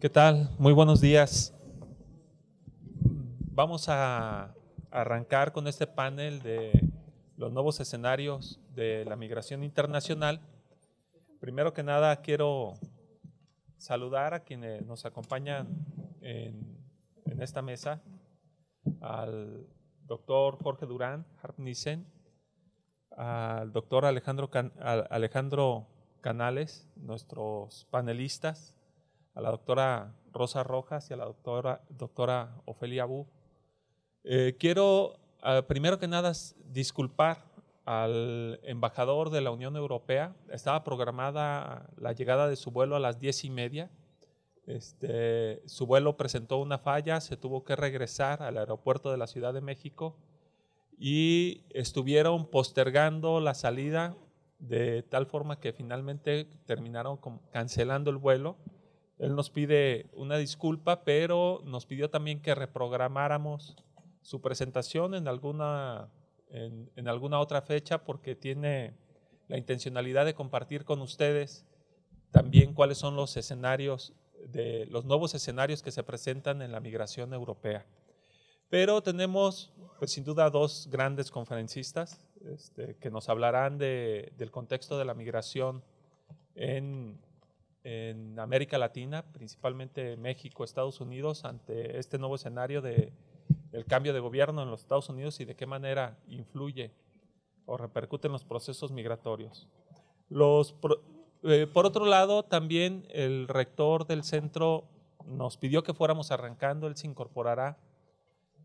¿Qué tal? Muy buenos días. Vamos a arrancar con este panel de los nuevos escenarios de la migración internacional. Primero que nada, quiero saludar a quienes nos acompañan en, esta mesa, al doctor Jorge Durán Hartnissen, al doctor Alejandro, Alejandro Canales, nuestros panelistas, a la doctora Rosa Rojas y a la doctora, doctora Ofelia Bu. Eh, quiero, eh, primero que nada, disculpar al embajador de la Unión Europea. Estaba programada la llegada de su vuelo a las diez y media. Este, su vuelo presentó una falla, se tuvo que regresar al aeropuerto de la Ciudad de México y estuvieron postergando la salida de tal forma que finalmente terminaron cancelando el vuelo. Él nos pide una disculpa, pero nos pidió también que reprogramáramos su presentación en alguna, en, alguna otra fecha porque tiene la intencionalidad de compartir con ustedes también cuáles son los escenarios, de, los nuevos escenarios que se presentan en la migración europea. Pero tenemos, pues, sin duda, dos grandes conferencistas este, que nos hablarán del contexto de la migración en en América Latina, principalmente México, Estados Unidos, ante este nuevo escenario de, del cambio de gobierno en los Estados Unidos y de qué manera influye o repercute en los procesos migratorios. Los, eh, por otro lado, también el rector del centro nos pidió que fuéramos arrancando, él se incorporará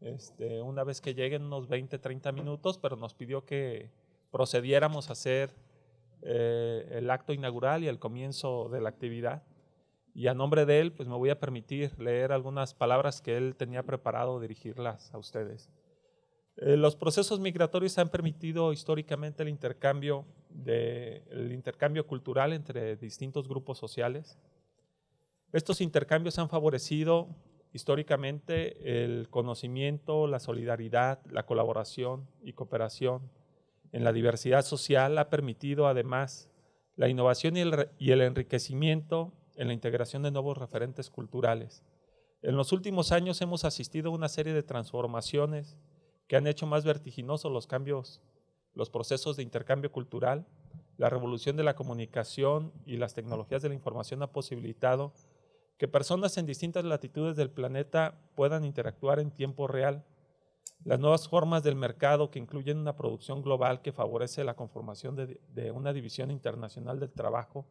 este, una vez que lleguen unos 20, 30 minutos, pero nos pidió que procediéramos a hacer eh, el acto inaugural y el comienzo de la actividad. Y a nombre de él, pues me voy a permitir leer algunas palabras que él tenía preparado dirigirlas a ustedes. Eh, los procesos migratorios han permitido históricamente el intercambio, el intercambio cultural entre distintos grupos sociales. Estos intercambios han favorecido históricamente el conocimiento, la solidaridad, la colaboración y cooperación en la diversidad social ha permitido además la innovación y el, enriquecimiento en la integración de nuevos referentes culturales. En los últimos años hemos asistido a una serie de transformaciones que han hecho más vertiginosos los cambios, los procesos de intercambio cultural. La revolución de la comunicación y las tecnologías de la información ha posibilitado que personas en distintas latitudes del planeta puedan interactuar en tiempo real las nuevas formas del mercado que incluyen una producción global que favorece la conformación de, una división internacional del trabajo,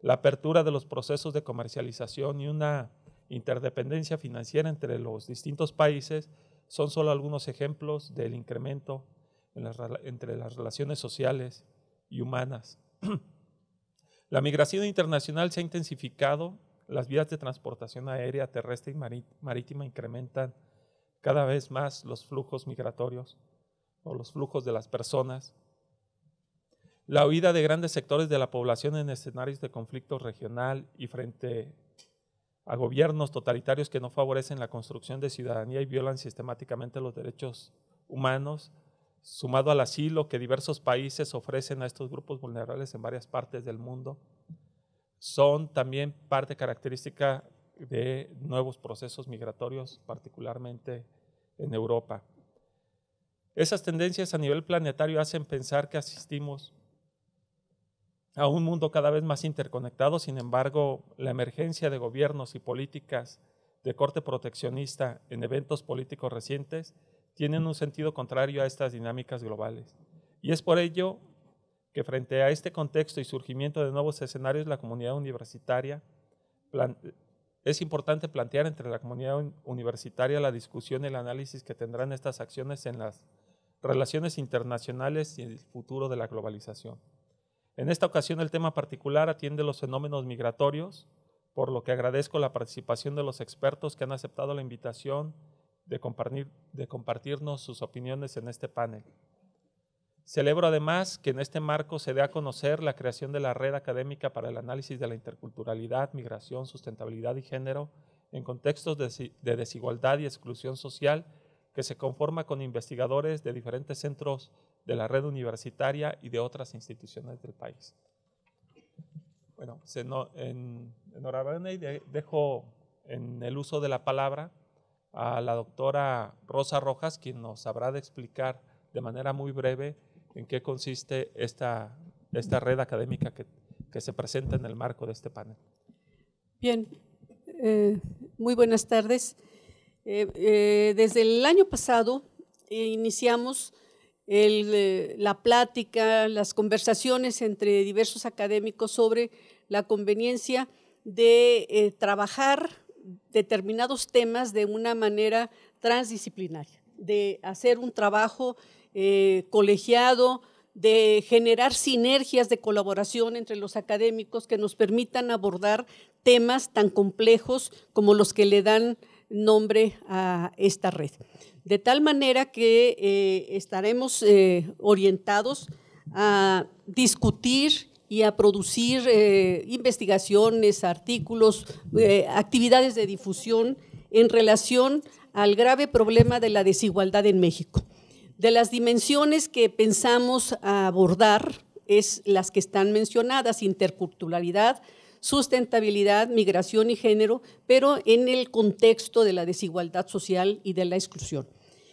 la apertura de los procesos de comercialización y una interdependencia financiera entre los distintos países son solo algunos ejemplos del incremento entre las relaciones sociales y humanas. la migración internacional se ha intensificado, las vías de transportación aérea, terrestre y marítima incrementan cada vez más los flujos migratorios o los flujos de las personas, la huida de grandes sectores de la población en escenarios de conflicto regional y frente a gobiernos totalitarios que no favorecen la construcción de ciudadanía y violan sistemáticamente los derechos humanos, sumado al asilo que diversos países ofrecen a estos grupos vulnerables en varias partes del mundo, son también parte característica de nuevos procesos migratorios, particularmente en Europa. Esas tendencias a nivel planetario hacen pensar que asistimos a un mundo cada vez más interconectado, sin embargo, la emergencia de gobiernos y políticas de corte proteccionista en eventos políticos recientes tienen un sentido contrario a estas dinámicas globales. Y es por ello que frente a este contexto y surgimiento de nuevos escenarios, la comunidad universitaria es importante plantear entre la comunidad universitaria la discusión y el análisis que tendrán estas acciones en las relaciones internacionales y el futuro de la globalización. En esta ocasión el tema particular atiende los fenómenos migratorios, por lo que agradezco la participación de los expertos que han aceptado la invitación de, de compartirnos sus opiniones en este panel. Celebro además que en este marco se dé a conocer la creación de la Red Académica para el Análisis de la Interculturalidad, Migración, Sustentabilidad y Género en contextos de desigualdad y exclusión social, que se conforma con investigadores de diferentes centros de la red universitaria y de otras instituciones del país. Bueno, en, enhorabuena y dejo en el uso de la palabra a la doctora Rosa Rojas, quien nos habrá de explicar de manera muy breve en qué consiste esta, esta red académica que, se presenta en el marco de este panel. Bien, eh, muy buenas tardes. Eh, eh, desde el año pasado iniciamos la plática, las conversaciones entre diversos académicos sobre la conveniencia de trabajar determinados temas de una manera transdisciplinaria, de hacer un trabajo eh, colegiado, de generar sinergias de colaboración entre los académicos que nos permitan abordar temas tan complejos como los que le dan nombre a esta red. De tal manera que eh, estaremos eh, orientados a discutir y a producir investigaciones, artículos, actividades de difusión en relación al grave problema de la desigualdad en México. De las dimensiones que pensamos abordar es las que están mencionadas, interculturalidad, sustentabilidad, migración y género, pero en el contexto de la desigualdad social y de la exclusión.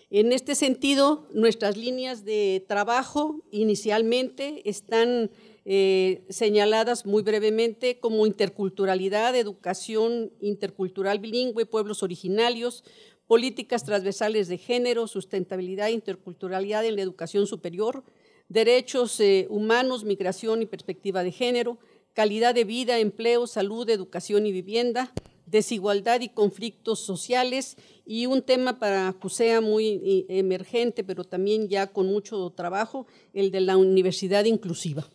En este sentido, nuestras líneas de trabajo inicialmente están eh, señaladas muy brevemente como interculturalidad, educación intercultural bilingüe, pueblos originarios, políticas transversales de género, sustentabilidad e interculturalidad en la educación superior, derechos eh, humanos, migración y perspectiva de género, calidad de vida, empleo, salud, educación y vivienda, desigualdad y conflictos sociales y un tema para CUSEA muy eh, emergente, pero también ya con mucho trabajo, el de la universidad inclusiva.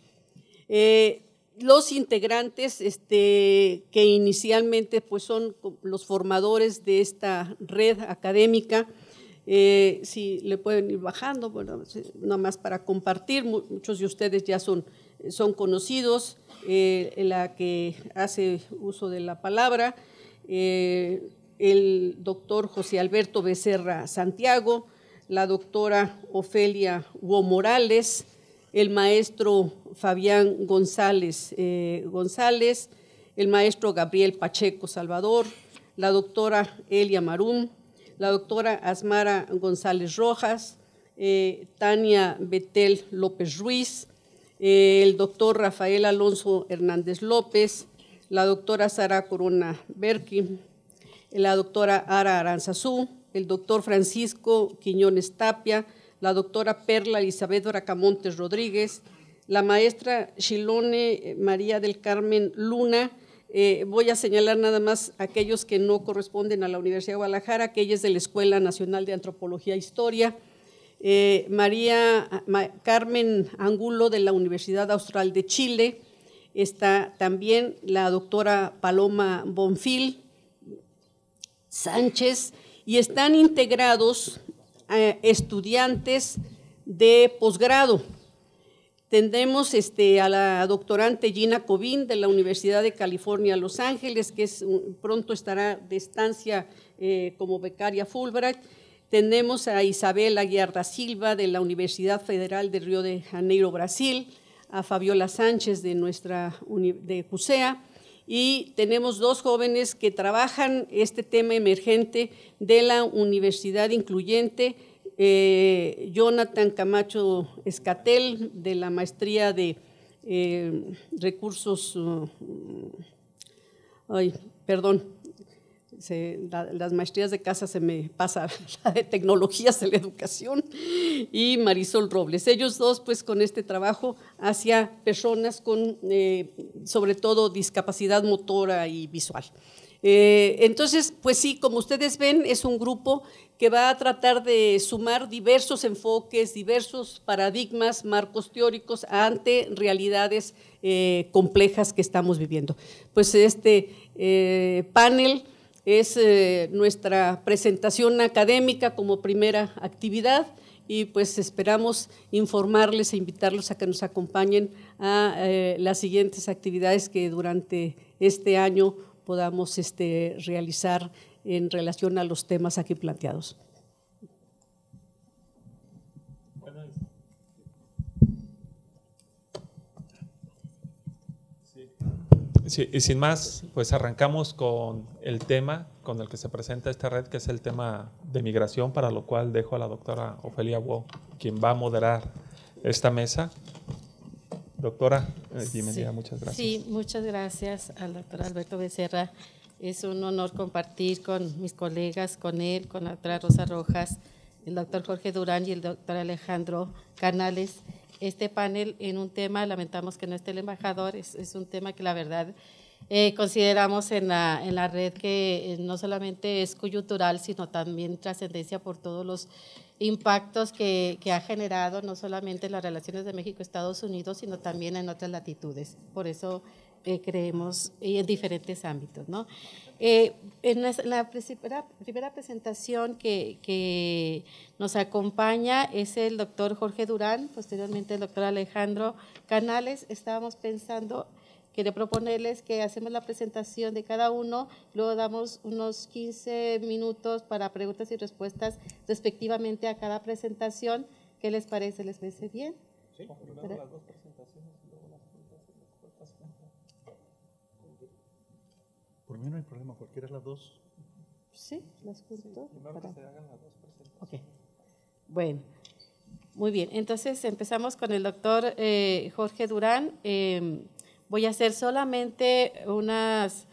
Eh, los integrantes este, que inicialmente pues, son los formadores de esta red académica, eh, si le pueden ir bajando, bueno, nada más para compartir, muchos de ustedes ya son, son conocidos, eh, la que hace uso de la palabra, eh, el doctor José Alberto Becerra Santiago, la doctora Ofelia Huo Morales, el maestro Fabián González eh, González, el maestro Gabriel Pacheco Salvador, la doctora Elia Marum, la doctora Asmara González Rojas, eh, Tania Betel López Ruiz, eh, el doctor Rafael Alonso Hernández López, la doctora Sara Corona Berkin, la doctora Ara Aranzazú, el doctor Francisco Quiñones Tapia, la doctora Perla Elizabeth Bracamontes Rodríguez, la maestra Shilone eh, María del Carmen Luna. Eh, voy a señalar nada más aquellos que no corresponden a la Universidad de Guadalajara, que es de la Escuela Nacional de Antropología e Historia. Eh, María ah, Carmen Angulo de la Universidad Austral de Chile. Está también la doctora Paloma Bonfil Sánchez. Y están integrados eh, estudiantes de posgrado. tenemos este, a la doctorante Gina Cobín de la Universidad de California, Los Ángeles, que pronto estará de estancia eh, como becaria Fulbright. Tenemos a Isabel da Silva de la Universidad Federal de Río de Janeiro, Brasil, a Fabiola Sánchez de nuestra de y tenemos dos jóvenes que trabajan este tema emergente de la Universidad Incluyente, eh, Jonathan Camacho Escatel, de la maestría de eh, recursos, uh, ay, perdón, las maestrías de casa se me pasa la de tecnologías en la educación y Marisol Robles. Ellos dos, pues con este trabajo hacia personas con, eh, sobre todo, discapacidad motora y visual. Eh, entonces, pues sí, como ustedes ven, es un grupo que va a tratar de sumar diversos enfoques, diversos paradigmas, marcos teóricos ante realidades eh, complejas que estamos viviendo. Pues este panel es eh, nuestra presentación académica como primera actividad y pues esperamos informarles e invitarlos a que nos acompañen a eh, las siguientes actividades que durante este año podamos este, realizar en relación a los temas aquí planteados. y sin más, pues arrancamos con el tema con el que se presenta esta red, que es el tema de migración, para lo cual dejo a la doctora Ofelia Wu, quien va a moderar esta mesa. Doctora, eh, bienvenida, muchas gracias. Sí, muchas gracias al doctor Alberto Becerra. Es un honor compartir con mis colegas, con él, con la doctora Rosa Rojas, el doctor Jorge Durán y el doctor Alejandro Canales este panel en un tema, lamentamos que no esté el embajador, es, un tema que la verdad eh, consideramos en la, red que eh, no solamente es coyuntural, sino también trascendencia por todos los impactos que, ha generado no solamente en las relaciones de México-Estados Unidos, sino también en otras latitudes. Por eso eh, creemos, y en diferentes ámbitos. ¿no? Eh, en la, primera, primera, presentación que, nos acompaña es el doctor Jorge Durán, posteriormente el doctor Alejandro Canales. Estábamos pensando, quería proponerles que hacemos la presentación de cada uno, luego damos unos 15 minutos para preguntas y respuestas respectivamente a cada presentación. ¿Qué les parece? ¿Les parece bien? Sí, las dos problema, cualquiera las dos. Sí, las Bueno, muy bien. Entonces empezamos con el doctor eh, Jorge Durán. Em, voy a hacer solamente unos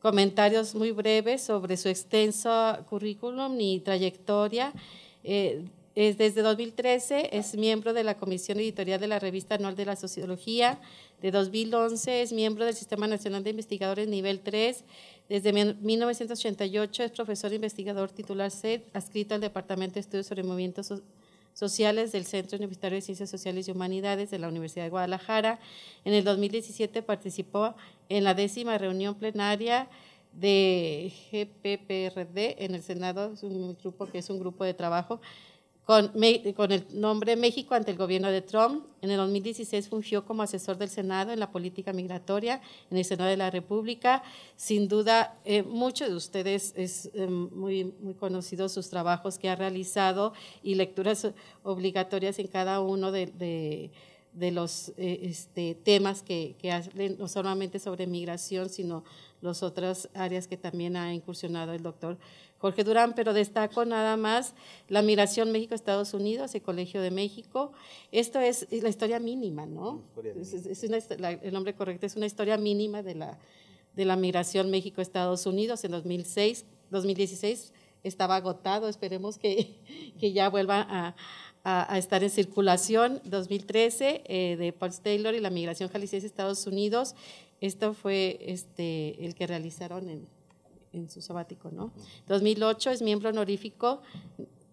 comentarios muy breves sobre su extenso currículum y trayectoria. Eh, es, desde 2013 es miembro de la Comisión Editorial de la Revista Anual de la Sociología. De 2011 es miembro del Sistema Nacional de Investigadores Nivel 3. Desde 1988 es profesor investigador titular SED, adscrito al Departamento de Estudios sobre Movimientos Sociales del Centro Universitario de Ciencias Sociales y Humanidades de la Universidad de Guadalajara. En el 2017 participó en la décima reunión plenaria de GPPRD en el Senado, es un grupo que es un grupo de trabajo con, el nombre México ante el gobierno de Trump, en el 2016 fungió como asesor del Senado en la política migratoria en el Senado de la República. Sin duda, eh, muchos de ustedes es eh, muy, muy conocido sus trabajos que ha realizado y lecturas obligatorias en cada uno de, los eh, este, temas que, que hacen, no solamente sobre migración, sino las otras áreas que también ha incursionado el doctor Jorge Durán, pero destaco nada más la migración México-Estados Unidos, el Colegio de México. Esto es, la historia mínima, ¿no? el nombre correcto es una historia mínima de la, de la migración México-Estados Unidos en 2006, 2016 estaba agotado, esperemos que, ya vuelva a, estar en circulación. 2013 eh, de Paul Taylor y la migración jalisciense Estados Unidos. Esto fue este, el que realizaron en, en su sabático, ¿no? 2008 es miembro honorífico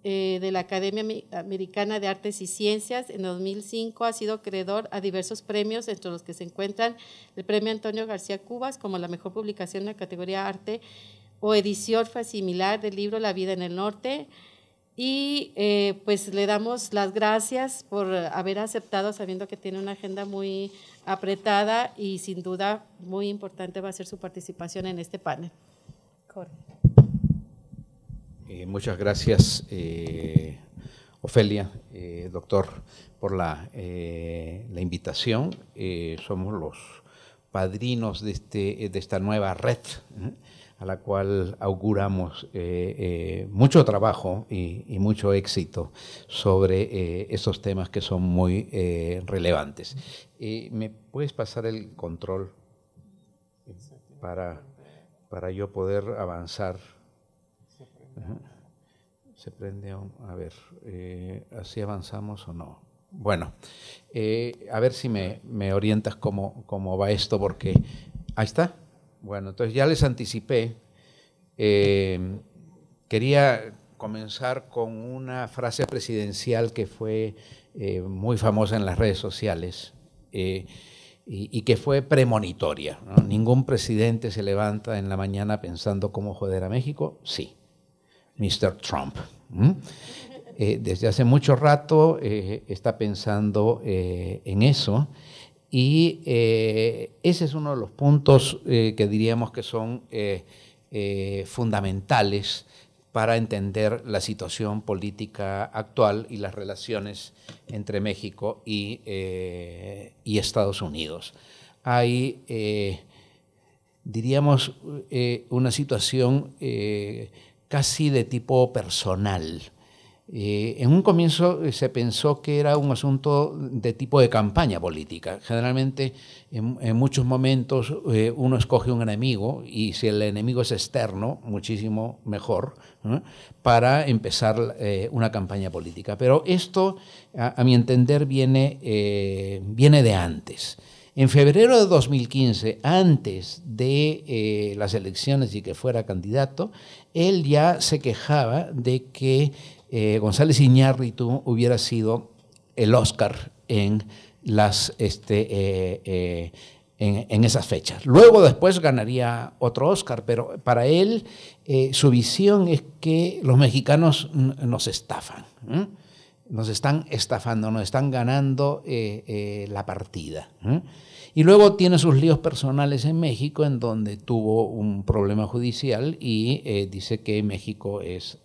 eh, de la Academia Americana de Artes y Ciencias. En 2005 ha sido creador a diversos premios, entre los que se encuentran el premio Antonio García Cubas como la mejor publicación en la categoría arte o edición similar del libro La vida en el norte. Y eh, pues le damos las gracias por haber aceptado, sabiendo que tiene una agenda muy apretada y sin duda muy importante va a ser su participación en este panel. Eh, muchas gracias, eh, Ofelia, eh, doctor, por la, invitación. somos los padrinos de, este, de esta nueva red a la cual auguramos mucho trabajo y, y, mucho éxito sobre esos temas que son muy relevantes. ¿Me puedes pasar el control para para yo poder avanzar. Se prende, a ver, eh, ¿así avanzamos o no? Bueno, eh, a ver si me, orientas cómo, cómo va esto, porque ahí está. Bueno, entonces ya les anticipé. Eh, quería comenzar con una frase presidencial que fue muy famosa en las redes sociales y, que fue premonitoria. Ningún presidente se levanta en la mañana pensando cómo joder a México. Sí, Mr. Trump. Eh, desde hace mucho rato eh, está pensando eh, en eso y ese es uno de los puntos que diríamos que son fundamentales para entender la situación política actual y las relaciones entre México y, eh, Estados Unidos. Hay, eh, diríamos, eh, una situación casi de tipo personal eh, en un comienzo eh, se pensó que era un asunto de tipo de campaña política. Generalmente, en, muchos momentos, eh, uno escoge un enemigo y si el enemigo es externo, muchísimo mejor, para empezar una campaña política. Pero esto, a, mi entender, viene, viene de antes. En febrero de 2015, antes de las elecciones y que fuera candidato, él ya se quejaba de que eh, González Iñárritu hubiera sido el Oscar en, las, este, eh, eh, en, esas fechas. Luego después ganaría otro Oscar, pero para él su visión es que los mexicanos nos estafan, nos están estafando, nos están ganando la partida. Y luego tiene sus líos personales en México, en donde tuvo un problema judicial y dice que México es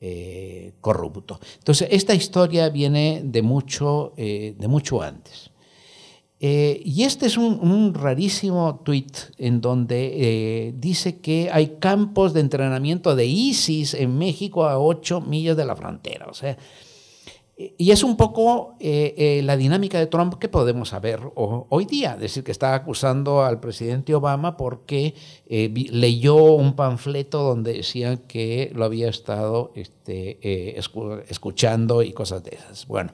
eh, corrupto. Entonces, esta historia viene de mucho, eh, de mucho antes. Eh, y este es un, rarísimo tweet en donde dice que hay campos de entrenamiento de ISIS en México a 8 millas de la frontera. O sea, y es un poco eh, eh, la dinámica de Trump que podemos saber hoy día, es decir, que está acusando al presidente Obama porque eh, leyó un panfleto donde decía que lo había estado este, escuchando y cosas de esas. Bueno,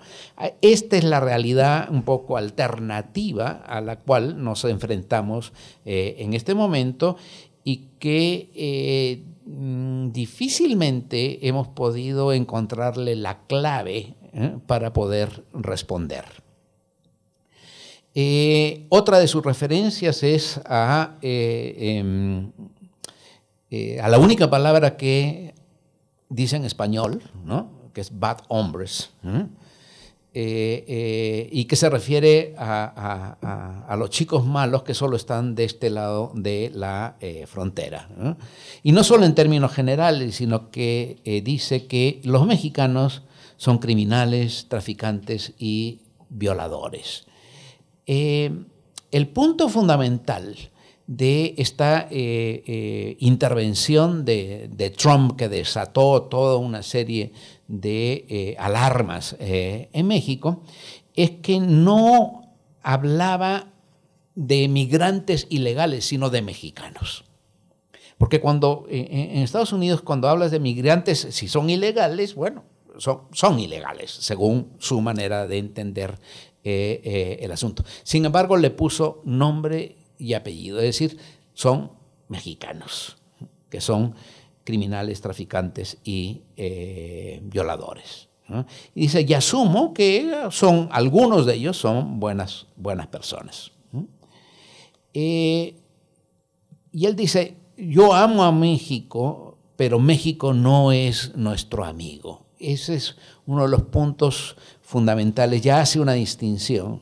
esta es la realidad un poco alternativa a la cual nos enfrentamos en este momento y que mm, difícilmente hemos podido encontrarle la clave ¿eh? para poder responder. Eh, otra de sus referencias es eh, em, a, la única palabra que dice en español, que es bad hombres, y que se refiere a, los chicos malos que solo están de este lado de la frontera. Y no solo en términos generales, sino que dice que los mexicanos son criminales, traficantes y violadores. Eh, el punto fundamental de esta eh, eh, intervención de, de, Trump que desató toda una serie de alarmas en México es que no hablaba de migrantes ilegales, sino de mexicanos. Porque cuando en Estados Unidos, cuando hablas de migrantes, si son ilegales, bueno, son, ilegales, según su manera de entender eh, eh, el asunto. Sin embargo, le puso nombre y apellido, es decir, son mexicanos, que son criminales, traficantes y eh, violadores. Y dice, y asumo que son, algunos de ellos son buenas, buenas personas. y él dice, yo amo a México, pero México no es nuestro amigo ese es uno de los puntos fundamentales. Ya hace una distinción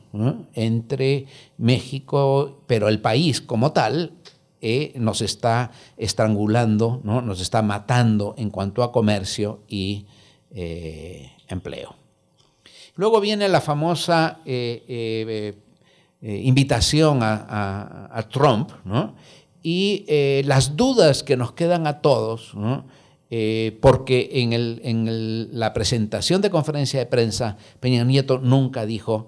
entre México, pero el país como tal, eh, nos está estrangulando, ¿no? nos está matando en cuanto a comercio y eh, empleo. Luego viene la famosa eh, invitación a, Trump y las dudas que nos quedan a todos eh, porque en, la presentación de conferencia de prensa, Peña Nieto nunca dijo,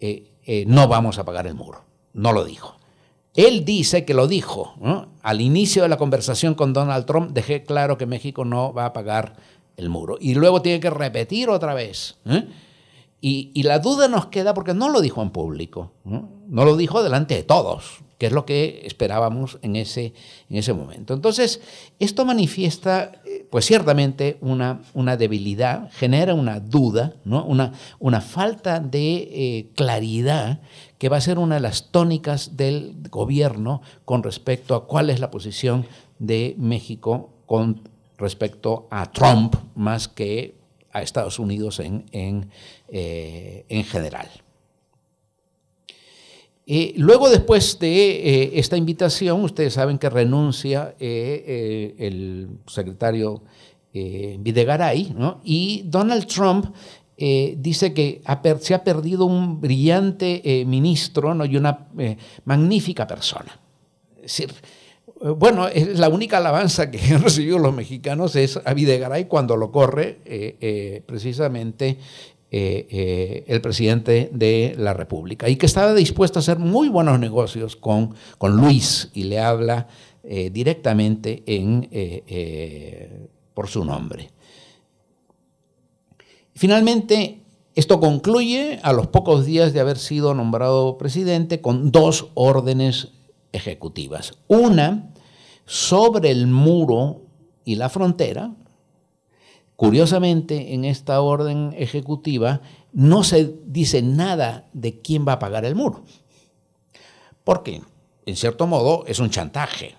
eh, eh, no vamos a pagar el muro, no lo dijo. Él dice que lo dijo. Al inicio de la conversación con Donald Trump dejé claro que México no va a pagar el muro. Y luego tiene que repetir otra vez. Y, la duda nos queda porque no lo dijo en público, no lo dijo delante de todos, que es lo que esperábamos en ese, en ese momento. Entonces, esto manifiesta, eh, pues ciertamente, una, debilidad, genera una duda, una, falta de eh, claridad que va a ser una de las tónicas del gobierno con respecto a cuál es la posición de México con respecto a Trump más que a Estados Unidos en, en eh, general luego, después de eh, esta invitación, ustedes saben que renuncia eh, eh, el secretario Videgaray, y Donald Trump dice que se ha perdido un brillante ministro y una magnífica persona. Es decir, bueno, la única alabanza que han recibido los mexicanos es a Videgaray cuando lo corre precisamente eh, eh, el presidente de la República y que estaba dispuesto a hacer muy buenos negocios con, con Luis y le habla eh, directamente por su nombre. Finalmente, esto concluye a los pocos días de haber sido nombrado presidente con dos órdenes ejecutivas. Una sobre el muro y la frontera, Curiosamente, en esta orden ejecutiva no se dice nada de quién va a pagar el muro. Porque, en cierto modo, es un chantaje.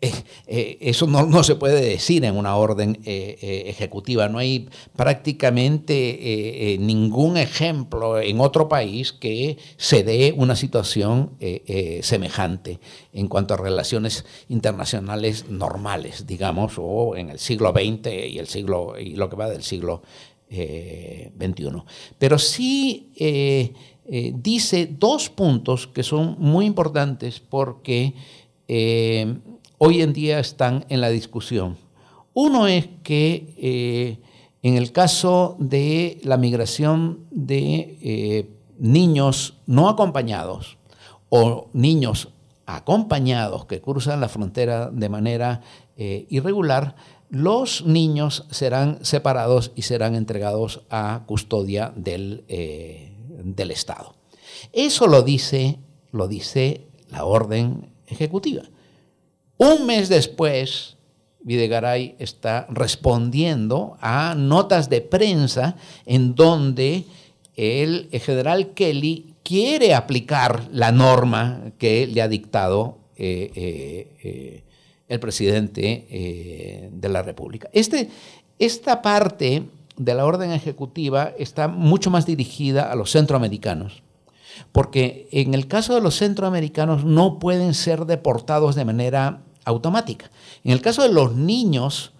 Eh, eh, eso no, se puede decir en una orden eh, ejecutiva. No hay prácticamente ningún ejemplo en otro país que se dé una situación semejante en cuanto a relaciones internacionales normales, digamos, o en el siglo XX y, el siglo, y lo que va del siglo XXI. Pero sí dice dos puntos que son muy importantes porque hoy en día están en la discusión. Uno es que eh, en el caso de la migración de eh, niños no acompañados o niños acompañados que cruzan la frontera de manera eh, irregular, los niños serán separados y serán entregados a custodia del, del Estado. Eso lo dice, lo dice la orden ejecutiva. Un mes después, Videgaray está respondiendo a notas de prensa en donde el general Kelly quiere aplicar la norma que le ha dictado eh, eh, eh, el presidente de la República. Este, esta parte de la orden ejecutiva está mucho más dirigida a los centroamericanos, porque en el caso de los centroamericanos no pueden ser deportados de manera automática. En el caso de los niños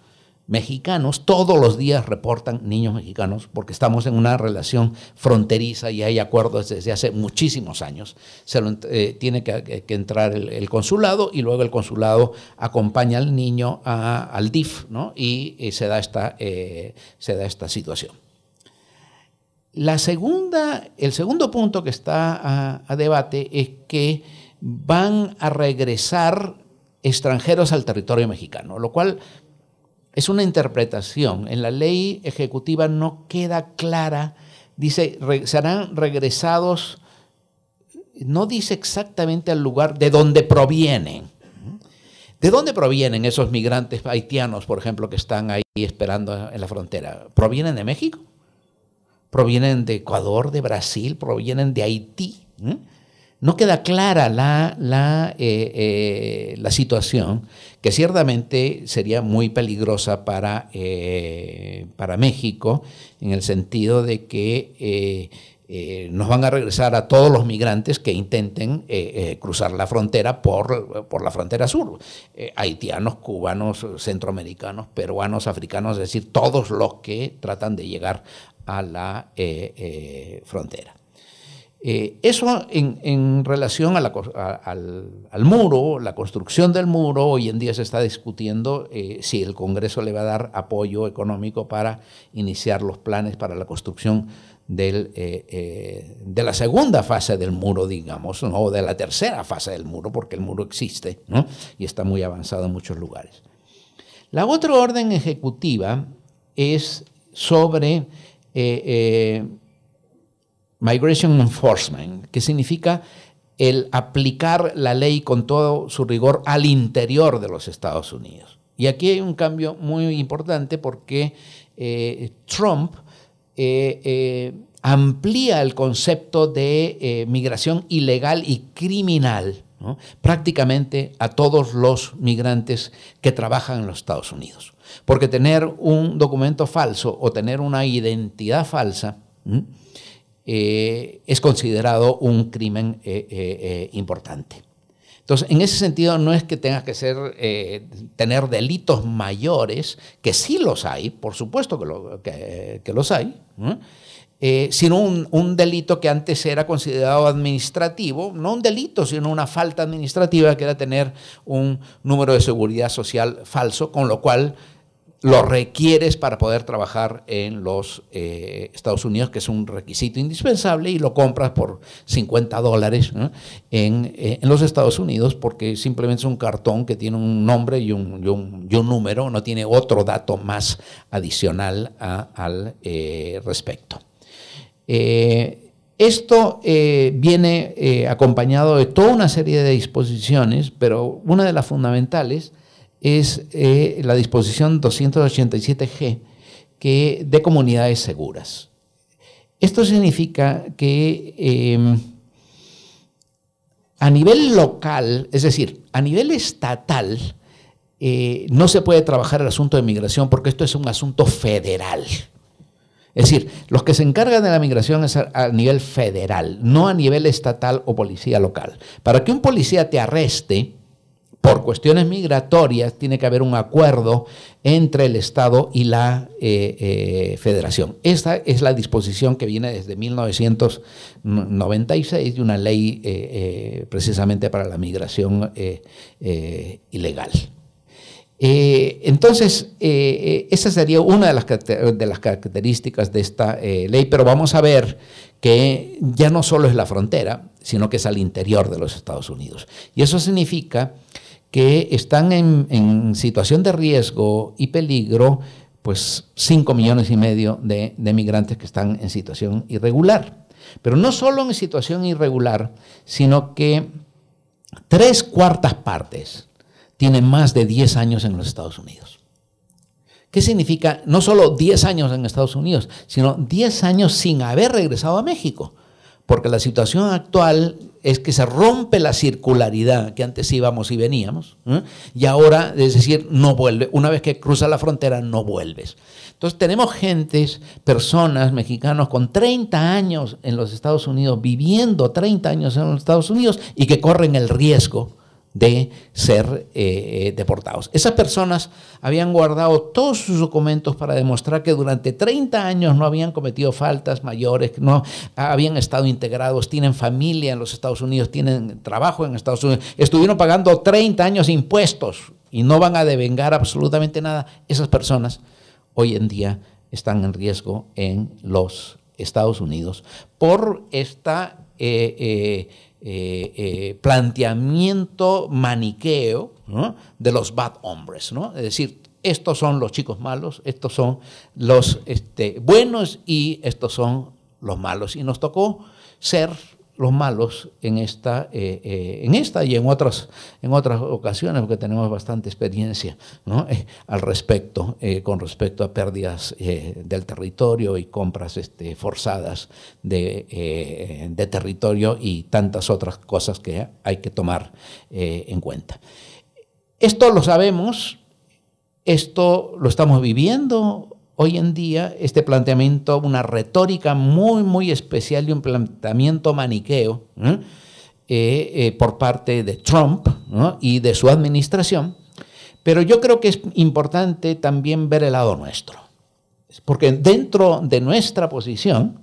mexicanos, todos los días reportan niños mexicanos, porque estamos en una relación fronteriza y hay acuerdos desde hace muchísimos años. Se lo, eh, tiene que, entrar el, consulado y luego el consulado acompaña al niño al DIF, Y, se, da esta, eh, se da esta situación. La segunda, el segundo punto que está a debate es que van a regresar extranjeros al territorio mexicano, lo cual es una interpretación. En la ley ejecutiva no queda clara, dice, serán regresados, no dice exactamente al lugar de donde provienen. ¿De dónde provienen esos migrantes haitianos, por ejemplo, que están ahí esperando en la frontera? ¿Provienen de México? ¿Provienen de Ecuador, de Brasil? ¿Provienen de Haití? ¿Mm? no queda clara la, la, eh, eh, la, situación, que ciertamente sería muy peligrosa para, eh, para México, en el sentido de que nos van a regresar a todos los migrantes que intenten cruzar la frontera por la frontera sur. haitianos, cubanos, centroamericanos, peruanos, africanos, es decir, todos los que tratan de llegar a la frontera. Eh, eso en, relación al, muro, la construcción del muro, hoy en día se está discutiendo eh, si el Congreso le va a dar apoyo económico para iniciar los planes para la construcción eh, de la segunda fase del muro, digamos, o de la tercera fase del muro, porque el muro existe y está muy avanzado en muchos lugares. La otra orden ejecutiva es sobre Migration Enforcement, que significa el aplicar la ley con todo su rigor al interior de los Estados Unidos. Y aquí hay un cambio muy importante porque eh, Trump eh, eh, amplía el concepto de migración ilegal y criminal prácticamente a todos los migrantes que trabajan en los Estados Unidos. Porque tener un documento falso o tener una identidad falsa eh, es considerado un crimen eh, eh, importante. Entonces, en ese sentido, no es que tengas que ser, tener delitos mayores, que sí los hay, por supuesto que, los hay, sino un, delito que antes era considerado administrativo, no un delito, sino una falta administrativa que era tener un número de seguridad social falso, con lo cual lo requieres para poder trabajar en los eh, Estados Unidos, que es un requisito indispensable, y lo compras por 50 dólares eh, en, los Estados Unidos, porque simplemente es un cartón que tiene un nombre y un, número, no tiene otro dato más adicional al eh, respecto. Esto viene acompañado de toda una serie de disposiciones, pero una de las fundamentales es eh, la disposición 287G que, de comunidades seguras. Esto significa que em, a nivel local, es decir, a nivel estatal, eh, no se puede trabajar el asunto de migración porque esto es un asunto federal. Es decir, los que se encargan de la migración es a nivel federal, no a nivel estatal o policía local. Para que un policía te arreste, por cuestiones migratorias tiene que haber un acuerdo entre el Estado y la eh, eh, Federación. Esta es la disposición que viene desde 1996 de una ley eh, precisamente para la migración ilegal. entonces, esa sería una de las, de las características de esta ley, pero vamos a ver que ya no solo es la frontera, sino que es al interior de los Estados Unidos. Y eso significa que están en, situación de riesgo y peligro, pues 5 millones y medio de, de migrantes que están en situación irregular. Pero no solo en situación irregular, sino que tres cuartas partes tienen más de 10 años en los Estados Unidos. ¿Qué significa no solo 10 años en Estados Unidos, sino 10 años sin haber regresado a México? porque la situación actual es que se rompe la circularidad que antes íbamos y veníamos, ¿eh? y ahora, es decir, no vuelve. Una vez que cruzas la frontera, no vuelves. Entonces tenemos gentes, personas, mexicanos con 30 años en los Estados Unidos, viviendo 30 años en los Estados Unidos y que corren el riesgo de ser eh, eh, deportados. Esas personas habían guardado todos sus documentos para demostrar que durante 30 años no habían cometido faltas mayores, no habían estado integrados, tienen familia en los Estados Unidos, tienen trabajo en Estados Unidos, estuvieron pagando 30 años impuestos y no van a devengar absolutamente nada. Esas personas hoy en día están en riesgo en los Estados Unidos por esta... Eh, eh, eh, planteamiento maniqueo de los bad hombres, ¿no? Es decir, estos son los chicos malos, estos son los este, buenos y estos son los malos. Y nos tocó ser los malos en esta, eh, eh, en esta y en otras, en otras ocasiones, porque tenemos bastante experiencia eh, al respecto, con respecto a pérdidas del territorio y compras este, forzadas de, de, territorio y tantas otras cosas que hay que tomar en cuenta. Esto lo sabemos, esto lo estamos viviendo, hoy en día este planteamiento, una retórica muy, muy especial y un planteamiento maniqueo ¿eh? Eh, eh, por parte de Trump y de su administración. Pero yo creo que es importante también ver el lado nuestro, porque dentro de nuestra posición,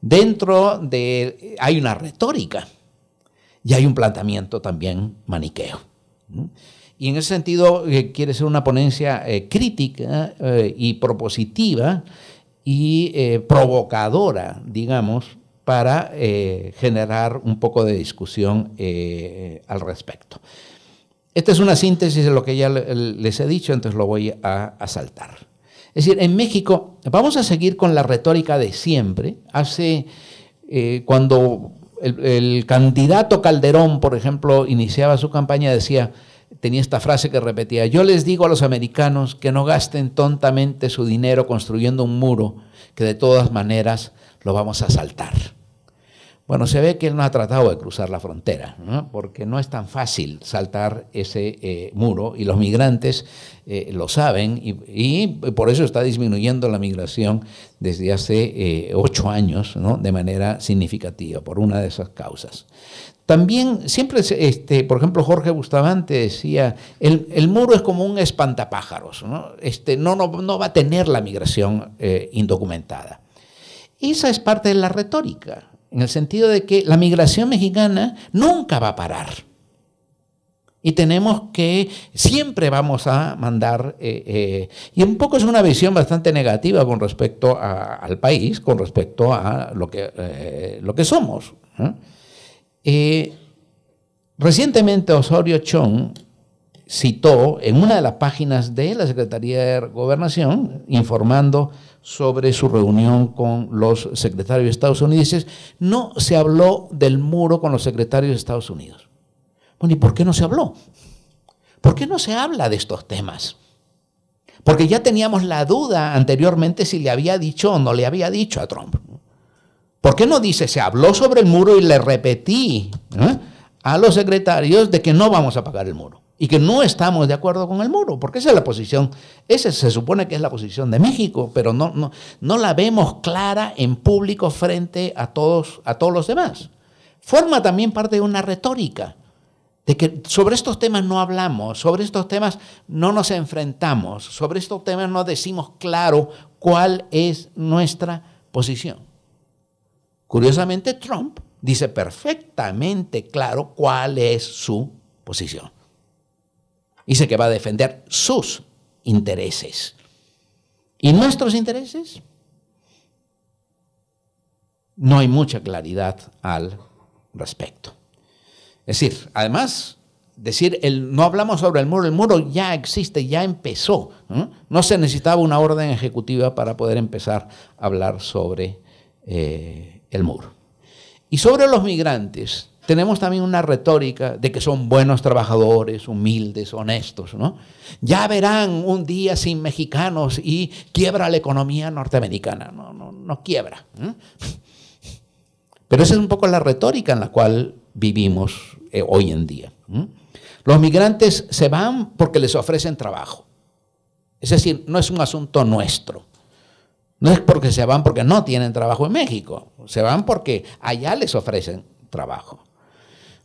dentro de... hay una retórica y hay un planteamiento también maniqueo. Y en ese sentido eh, quiere ser una ponencia eh, crítica eh, y propositiva y provocadora, digamos, para generar un poco de discusión al respecto. Esta es una síntesis de lo que ya les he dicho, entonces lo voy a, saltar. Es decir, en México vamos a seguir con la retórica de siempre. Hace cuando el candidato Calderón, por ejemplo, iniciaba su campaña, decía, tenía esta frase que repetía, yo les digo a los americanos que no gasten tontamente su dinero construyendo un muro, que de todas maneras lo vamos a saltar. Bueno, se ve que él no ha tratado de cruzar la frontera, porque no es tan fácil saltar ese eh, muro y los migrantes eh, lo saben y, por eso está disminuyendo la migración desde hace eh, ocho años de manera significativa, por una de esas causas. También siempre, este, por ejemplo, Jorge Bustamante decía, el, muro es como un espantapájaros, ¿no? Este, no, va a tener la migración eh, indocumentada. Esa es parte de la retórica, en el sentido de que la migración mexicana nunca va a parar. Y tenemos que, siempre vamos a mandar, eh, eh, y un poco es una visión bastante negativa con respecto al país, con respecto a lo que, lo que somos. Eh, recientemente Osorio Chong citó en una de las páginas de la Secretaría de Gobernación, informando sobre su reunión con los secretarios de Estados Unidos. no se habló del muro con los secretarios de Estados Unidos. Bueno, ¿y por qué no se habló? ¿Por qué no se habla de estos temas? Porque ya teníamos la duda anteriormente si le había dicho o no le había dicho a Trump. ¿Por qué no dice, se habló sobre el muro y le repetí ¿eh? a los secretarios de que no vamos a pagar el muro y que no estamos de acuerdo con el muro? Porque esa es la posición, esa se supone que es la posición de México, pero no, no, no la vemos clara en público frente a todos, a todos los demás. Forma también parte de una retórica de que sobre estos temas no hablamos, sobre estos temas no nos enfrentamos, sobre estos temas no decimos claro cuál es nuestra posición. Curiosamente, Trump dice perfectamente claro cuál es su posición. Dice que va a defender sus intereses. ¿Y nuestros intereses? No hay mucha claridad al respecto. Es decir, además, decir, el, no hablamos sobre el muro, el muro ya existe, ya empezó. ¿eh? No, se necesitaba una orden ejecutiva para poder empezar a hablar sobre... Eh, el muro. Y sobre los migrantes, tenemos también una retórica de que son buenos trabajadores, humildes, honestos, ¿no? Ya verán un día sin mexicanos y quiebra la economía norteamericana. No, no, no quiebra. ¿eh? Pero esa es un poco la retórica en la cual vivimos eh, hoy en día. ¿eh? Los migrantes se van porque les ofrecen trabajo. Es decir, no es un asunto nuestro. No es porque se van porque no tienen trabajo en México, se van porque allá les ofrecen trabajo.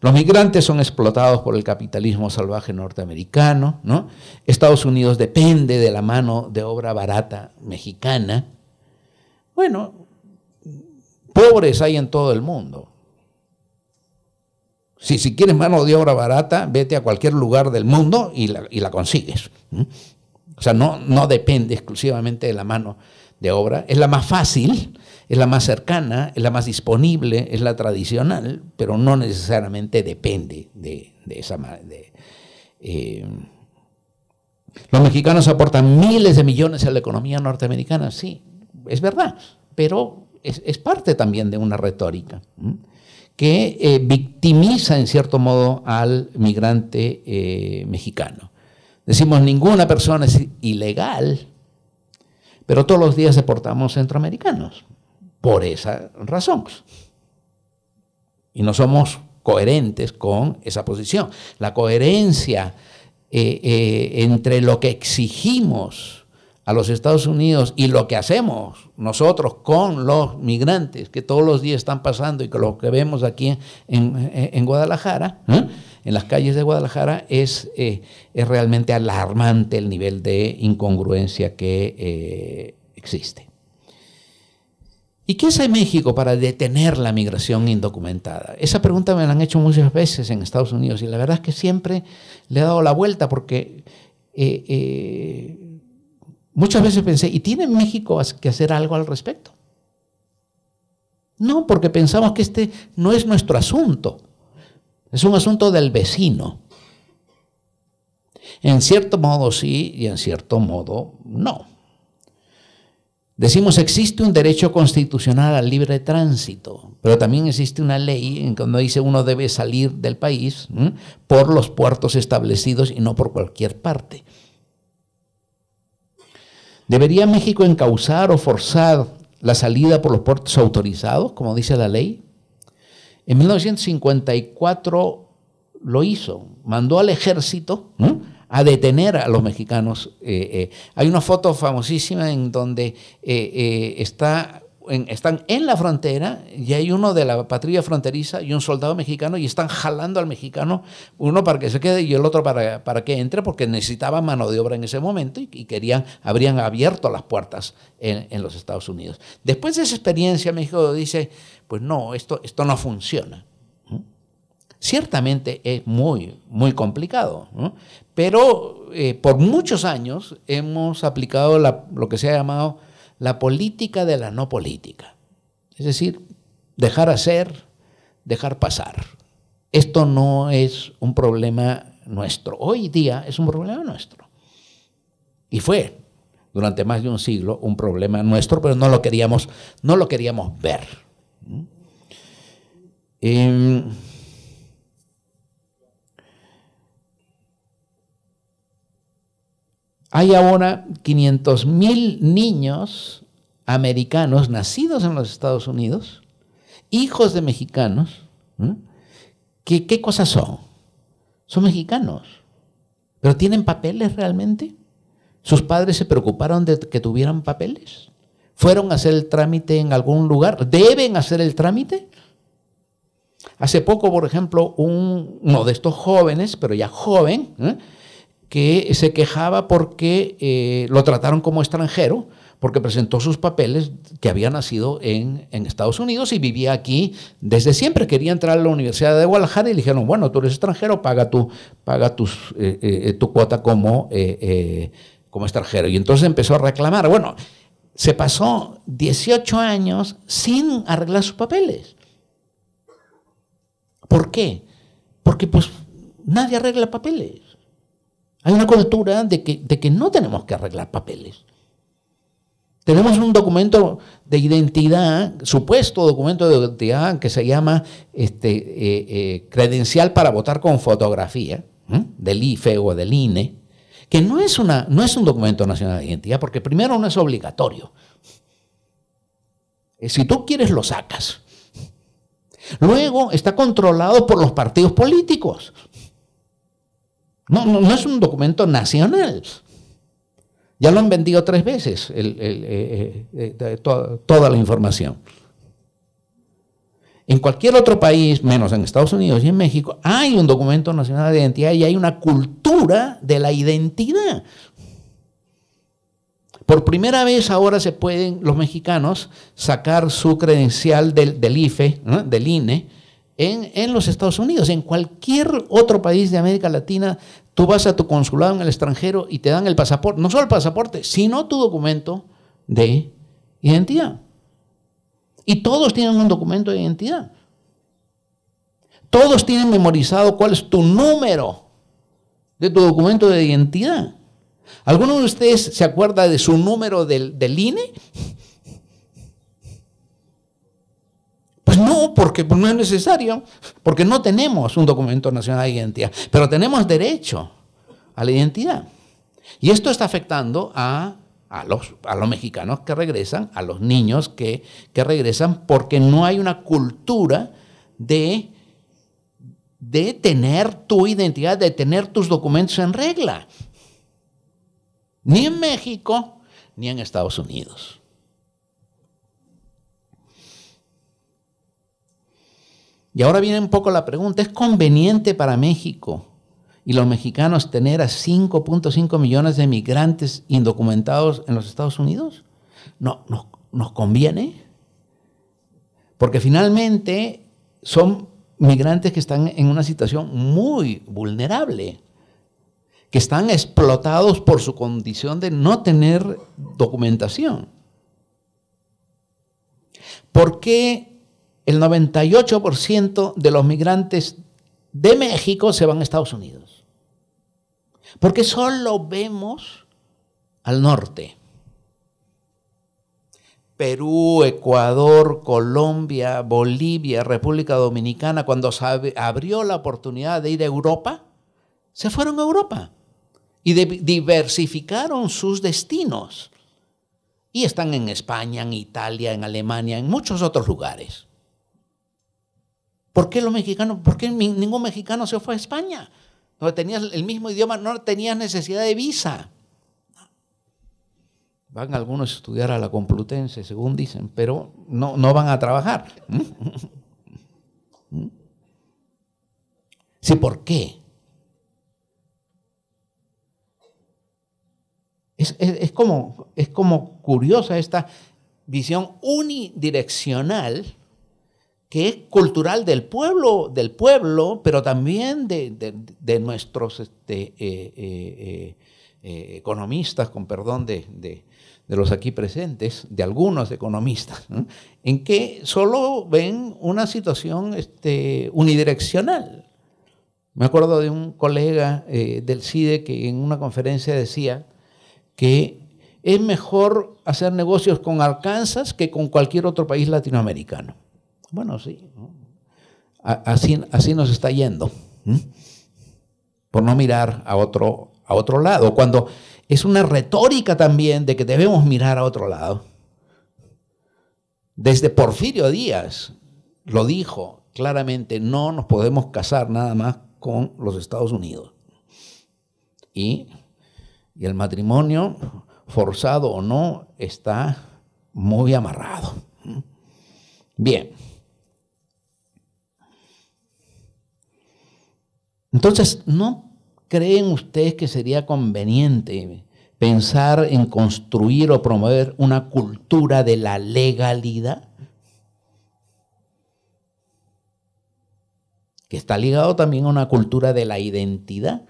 Los migrantes son explotados por el capitalismo salvaje norteamericano, ¿no? Estados Unidos depende de la mano de obra barata mexicana. Bueno, pobres hay en todo el mundo. Si, si quieres mano de obra barata, vete a cualquier lugar del mundo y la, consigues. O sea, no, no depende exclusivamente de la mano de obra, es la más fácil, es la más cercana, es la más disponible, es la tradicional, pero no necesariamente depende de, esa de, eh, Los mexicanos aportan miles de millones a la economía norteamericana, sí, es verdad, pero es, parte también de una retórica que eh, victimiza en cierto modo al migrante eh, mexicano. Decimos, ninguna persona es ilegal, pero todos los días deportamos centroamericanos, por esa razón. Y no somos coherentes con esa posición. La coherencia eh, eh, entre lo que exigimos a los Estados Unidos y lo que hacemos nosotros con los migrantes que todos los días están pasando y que lo que vemos aquí en, Guadalajara, ¿eh? en las calles de Guadalajara es, eh, es realmente alarmante el nivel de incongruencia que eh, existe. ¿Y qué hace México para detener la migración indocumentada? Esa pregunta me la han hecho muchas veces en Estados Unidos y la verdad es que siempre le he dado la vuelta porque eh, muchas veces pensé, ¿y tiene México que hacer algo al respecto? No, porque pensamos que este no es nuestro asunto. Es un asunto del vecino. En cierto modo sí y en cierto modo no. Decimos, existe un derecho constitucional al libre tránsito, pero también existe una ley en que dice uno debe salir del país por los puertos establecidos y no por cualquier parte. ¿Debería México encauzar o forzar la salida por los puertos autorizados, como dice la ley? En 1954 lo hizo, mandó al ejército a detener a los mexicanos. Eh, eh. Hay una foto famosísima en donde eh, están en la frontera y hay uno de la patrulla fronteriza y un soldado mexicano y están jalando al mexicano, uno para que se quede y el otro para, para que entre, porque necesitaban mano de obra en ese momento y, querían, habrían abierto las puertas en, en los Estados Unidos. Después de esa experiencia, México dice, pues no, esto, esto no funciona. Ciertamente es muy, muy complicado, pero eh, por muchos años hemos aplicado lo que se ha llamado la política de la no política. Es decir, dejar hacer, dejar pasar. Esto no es un problema nuestro. Hoy día es un problema nuestro. Y fue durante más de un siglo un problema nuestro, pero no lo queríamos, no lo queríamos ver. Em, hay ahora 500.000 niños americanos nacidos en los Estados Unidos, hijos de mexicanos, que qué cosas son? Son mexicanos, pero tienen papeles realmente. Sus padres se preocuparon de que tuvieran papeles fueron a hacer el trámite en algún lugar, deben hacer el trámite. Hace poco, por ejemplo, uno de estos jóvenes, pero ya joven, ¿eh? que se quejaba porque eh, lo trataron como extranjero, porque presentó sus papeles que había nacido en, Estados Unidos y vivía aquí desde siempre. Quería entrar a la Universidad de Guadalajara y le dijeron, bueno, tú eres extranjero, paga tu, paga tus, eh, tu cuota como, como extranjero. Y entonces empezó a reclamar, bueno, se pasó 18 años sin arreglar sus papeles. ¿Por qué? Porque pues nadie arregla papeles. Hay una cultura de que, de que no tenemos que arreglar papeles. Tenemos un documento de identidad, supuesto documento de identidad que se llama este, eh, eh, credencial para votar con fotografía, del IFE o del INE, que no es, una, no es un documento nacional de identidad, porque primero no es obligatorio. Si tú quieres, lo sacas. Luego está controlado por los partidos políticos. No, no, es un documento nacional. Ya lo han vendido tres veces eh, eh, eh, toda la información. En cualquier otro país, menos en Estados Unidos y en México, hay un documento nacional de identidad y hay una cultura de la identidad. Por primera vez ahora se pueden los mexicanos sacar su credencial del, IFE, del INE, e, en, los Estados Unidos. En cualquier otro país de América Latina, tú vas a tu consulado en el extranjero y te dan el pasaporte, no solo el pasaporte, sino tu documento de identidad. Y todos tienen un documento de identidad. Todos tienen memorizado cuál es tu número de tu documento de identidad. ¿Alguno de ustedes se acuerda de su número del, del INE? Pues no, porque no es necesario, porque no tenemos un documento nacional de identidad, pero tenemos derecho a la identidad. Y esto está afectando a a los, mexicanos que regresan, a los niños que, regresan, porque no hay una cultura de, de tener tu identidad, de tener tus documentos en regla. Ni en México, ni en Estados Unidos. Y ahora viene un poco la pregunta, ¿es conveniente para México y los mexicanos tener a 5.5 millones de migrantes indocumentados en los Estados Unidos? No, ¿Nos conviene? Porque finalmente son migrantes que están en una situación muy vulnerable, que están explotados por su condición de no tener documentación. ¿Por qué el 98% de los migrantes de México se van a Estados Unidos. Porque solo vemos al norte. Perú, Ecuador, Colombia, Bolivia, República Dominicana, cuando se abrió la oportunidad de ir a Europa, se fueron a Europa y diversificaron sus destinos. Y están en España, en Italia, en Alemania, en muchos otros lugares. ¿Por qué los mexicanos, por qué ningún mexicano se fue a España? Donde tenías el mismo idioma, no tenías necesidad de visa. Van algunos a estudiar a la Complutense, según dicen, pero no, no van a trabajar. ¿Mm? ¿Mm? ¿Mm? Sí, ¿por qué? como, es como curiosa esta visión unidireccional que es cultural del pueblo, del pueblo pero también de, nuestros este, eh, eh, eh, economistas, con perdón de, los aquí presentes, de algunos economistas, en que solo ven una situación este, unidireccional. Me acuerdo de un colega del CIDE que en una conferencia decía que es mejor hacer negocios con Arkansas que con cualquier otro país latinoamericano. Bueno, sí. Así, así, nos está yendo. Por no mirar a otro, a otro lado. Cuando es una retórica también de que debemos mirar a otro lado. Desde Porfirio Díaz lo dijo claramente, no nos podemos casar nada más con los Estados Unidos. y el matrimonio, forzado o no, está muy amarrado. Bien. Entonces, ¿no creen ustedes que sería conveniente pensar en construir o promover una cultura de la legalidad? que está ligado también a una cultura de la identidad.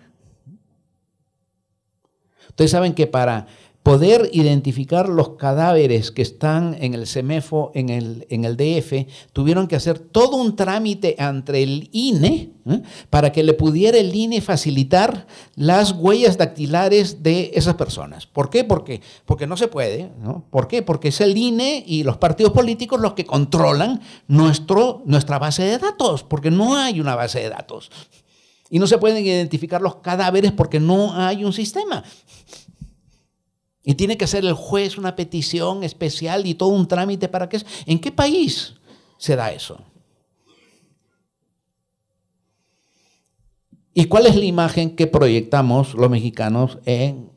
Ustedes saben que para poder identificar los cadáveres que están en el CEMEFO, en el, en el DF, tuvieron que hacer todo un trámite entre el INE ¿eh? para que le pudiera el INE facilitar las huellas dactilares de esas personas. ¿Por qué? Porque, porque no se puede. ¿Por qué? Porque es el INE y los partidos políticos los que controlan nuestro, nuestra base de datos, porque no hay una base de datos. Y no se pueden identificar los cadáveres porque no hay un sistema. Y tiene que ser el juez una petición especial y todo un trámite para que... ¿En qué país se da eso? ¿Y cuál es la imagen que proyectamos los mexicanos en,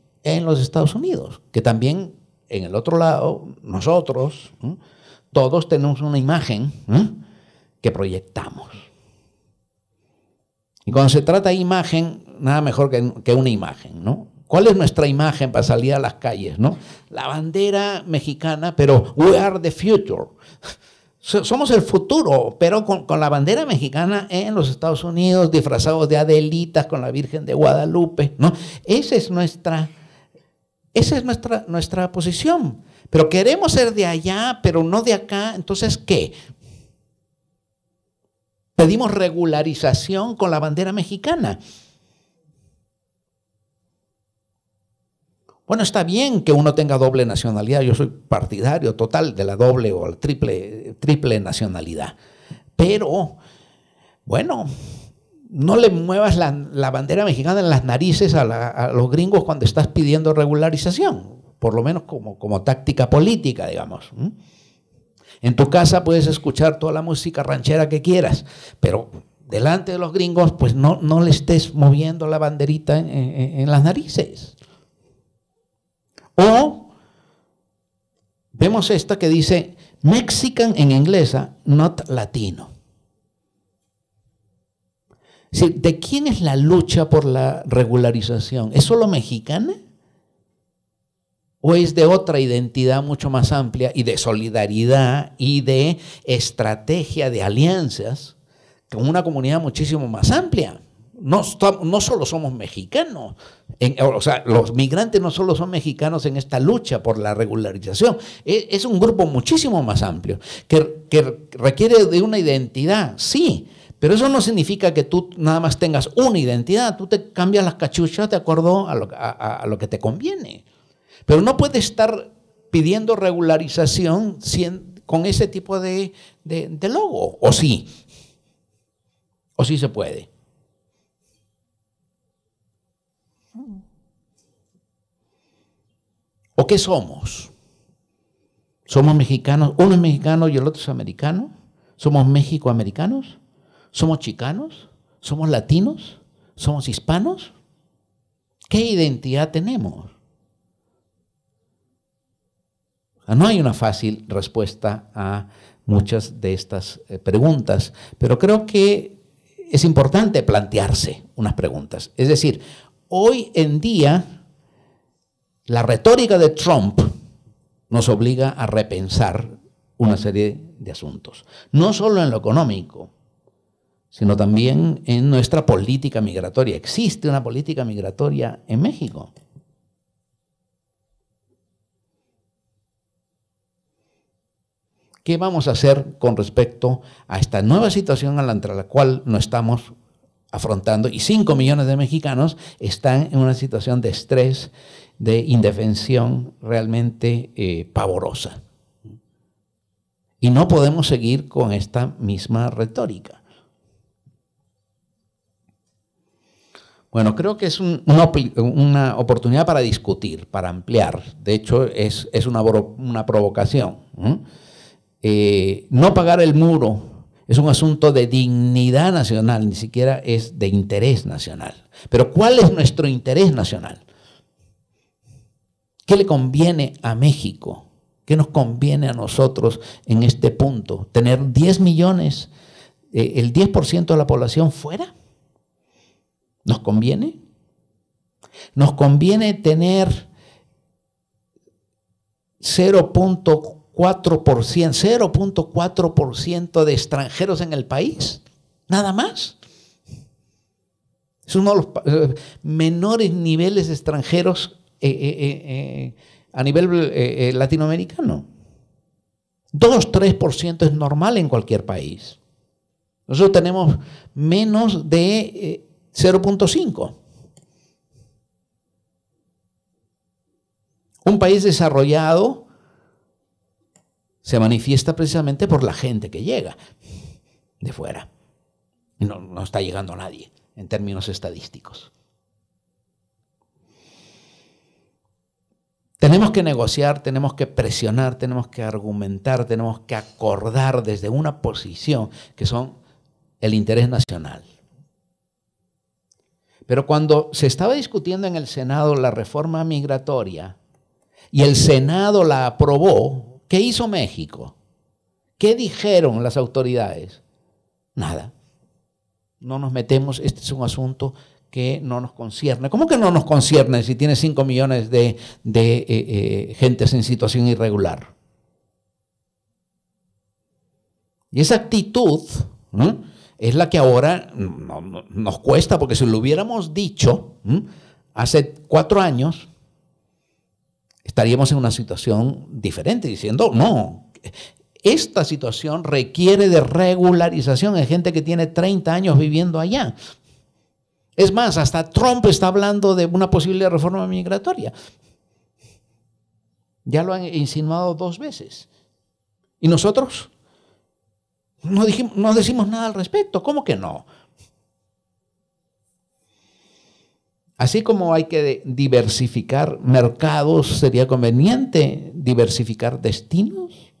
los Estados Unidos? Que también en el otro lado, nosotros, todos tenemos una imagen que proyectamos. Y cuando se trata de imagen, nada mejor que, que una imagen, ¿no? ¿Cuál es nuestra imagen para salir a las calles? ¿no? La bandera mexicana, pero we are the future. Somos el futuro, pero con, la bandera mexicana en los Estados Unidos, disfrazados de Adelitas con la Virgen de Guadalupe. ¿no? Esa es nuestra, esa es nuestra, nuestra posición. Pero queremos ser de allá, pero no de acá. Entonces, ¿qué? Pedimos regularización con la bandera mexicana. Bueno, está bien que uno tenga doble nacionalidad, yo soy partidario total de la doble o triple, triple nacionalidad, pero bueno, no le muevas la, bandera mexicana en las narices a, los gringos cuando estás pidiendo regularización, por lo menos como, como táctica política, digamos. En tu casa puedes escuchar toda la música ranchera que quieras, pero delante de los gringos, pues no, no le estés moviendo la banderita en las narices. O vemos esta que dice Mexican en inglesa, not latino. ¿de quién es la lucha por la regularización? ¿Es solo mexicana? ¿O es de otra identidad mucho más amplia y de solidaridad y de estrategia de alianzas con una comunidad muchísimo más amplia? no, solo somos mexicanos, o sea, los migrantes no solo son mexicanos en esta lucha por la regularización, e, es, un grupo muchísimo más amplio, que, requiere de una identidad, sí, pero eso no significa que tú nada más tengas una identidad, tú te cambias las cachuchas de acuerdo a lo, que te conviene. Pero no puedes estar pidiendo regularización con ese tipo de, de logo, o sí, o sí se puede. ¿O qué somos? ¿Somos mexicanos? ¿Uno es mexicano y el otro es americano? ¿Somos mexicoamericanos? ¿Somos chicanos? ¿Somos latinos? ¿Somos hispanos? ¿Qué identidad tenemos? Ah, no hay una fácil respuesta a muchas de estas eh, preguntas, pero creo que es importante plantearse unas preguntas. Es decir, hoy en día la retórica de Trump nos obliga a repensar una serie de asuntos, no solo en lo económico, sino también en nuestra política migratoria. ¿Existe una política migratoria en México? ¿Qué vamos a hacer con respecto a esta nueva situación a la cual nos estamos afrontando? Y 5 millones de mexicanos están en una situación de estrés de indefensión realmente eh, pavorosa. Y no podemos seguir con esta misma retórica. Bueno, creo que es una, oportunidad para discutir, para ampliar. De hecho, es, una, provocación. Eh, no pagar el muro es un asunto de dignidad nacional, ni siquiera es de interés nacional. Pero ¿cuál es nuestro interés nacional? ¿Qué le conviene a México? ¿Qué nos conviene a nosotros en este punto? ¿Tener 10 millones, eh, el 10% de la población fuera? ¿Nos conviene? ¿Nos conviene tener 0.4%, 0.4% de extranjeros en el país? Nada más. Es uno de los eh, menores niveles de extranjeros eh, eh, eh, a nivel latinoamericano. 2-3% es normal en cualquier país. Nosotros tenemos menos de 0.5. Un país desarrollado se manifiesta precisamente por la gente que llega de fuera. No, no está llegando nadie en términos estadísticos. Tenemos que negociar, tenemos que presionar, tenemos que argumentar, tenemos que acordar desde una posición que son el interés nacional. Pero cuando se estaba discutiendo en el Senado la reforma migratoria y el Senado la aprobó, ¿qué hizo México? ¿Qué dijeron las autoridades? Nada. No nos metemos, este es un asunto que no nos concierne. ¿Cómo que no nos concierne si tiene 5 millones de, de eh, eh, gentes en situación irregular? Y esa actitud es la que ahora nos cuesta, porque si lo hubiéramos dicho hace cuatro años, estaríamos en una situación diferente, diciendo, no, esta situación requiere de regularización. Hay gente que tiene 30 años viviendo allá. Es más, hasta Trump está hablando de una posible reforma migratoria. Ya lo han insinuado dos veces. ¿Y nosotros? No, decimos nada al respecto. ¿Cómo que no? Así como hay que diversificar mercados, sería conveniente diversificar destinos.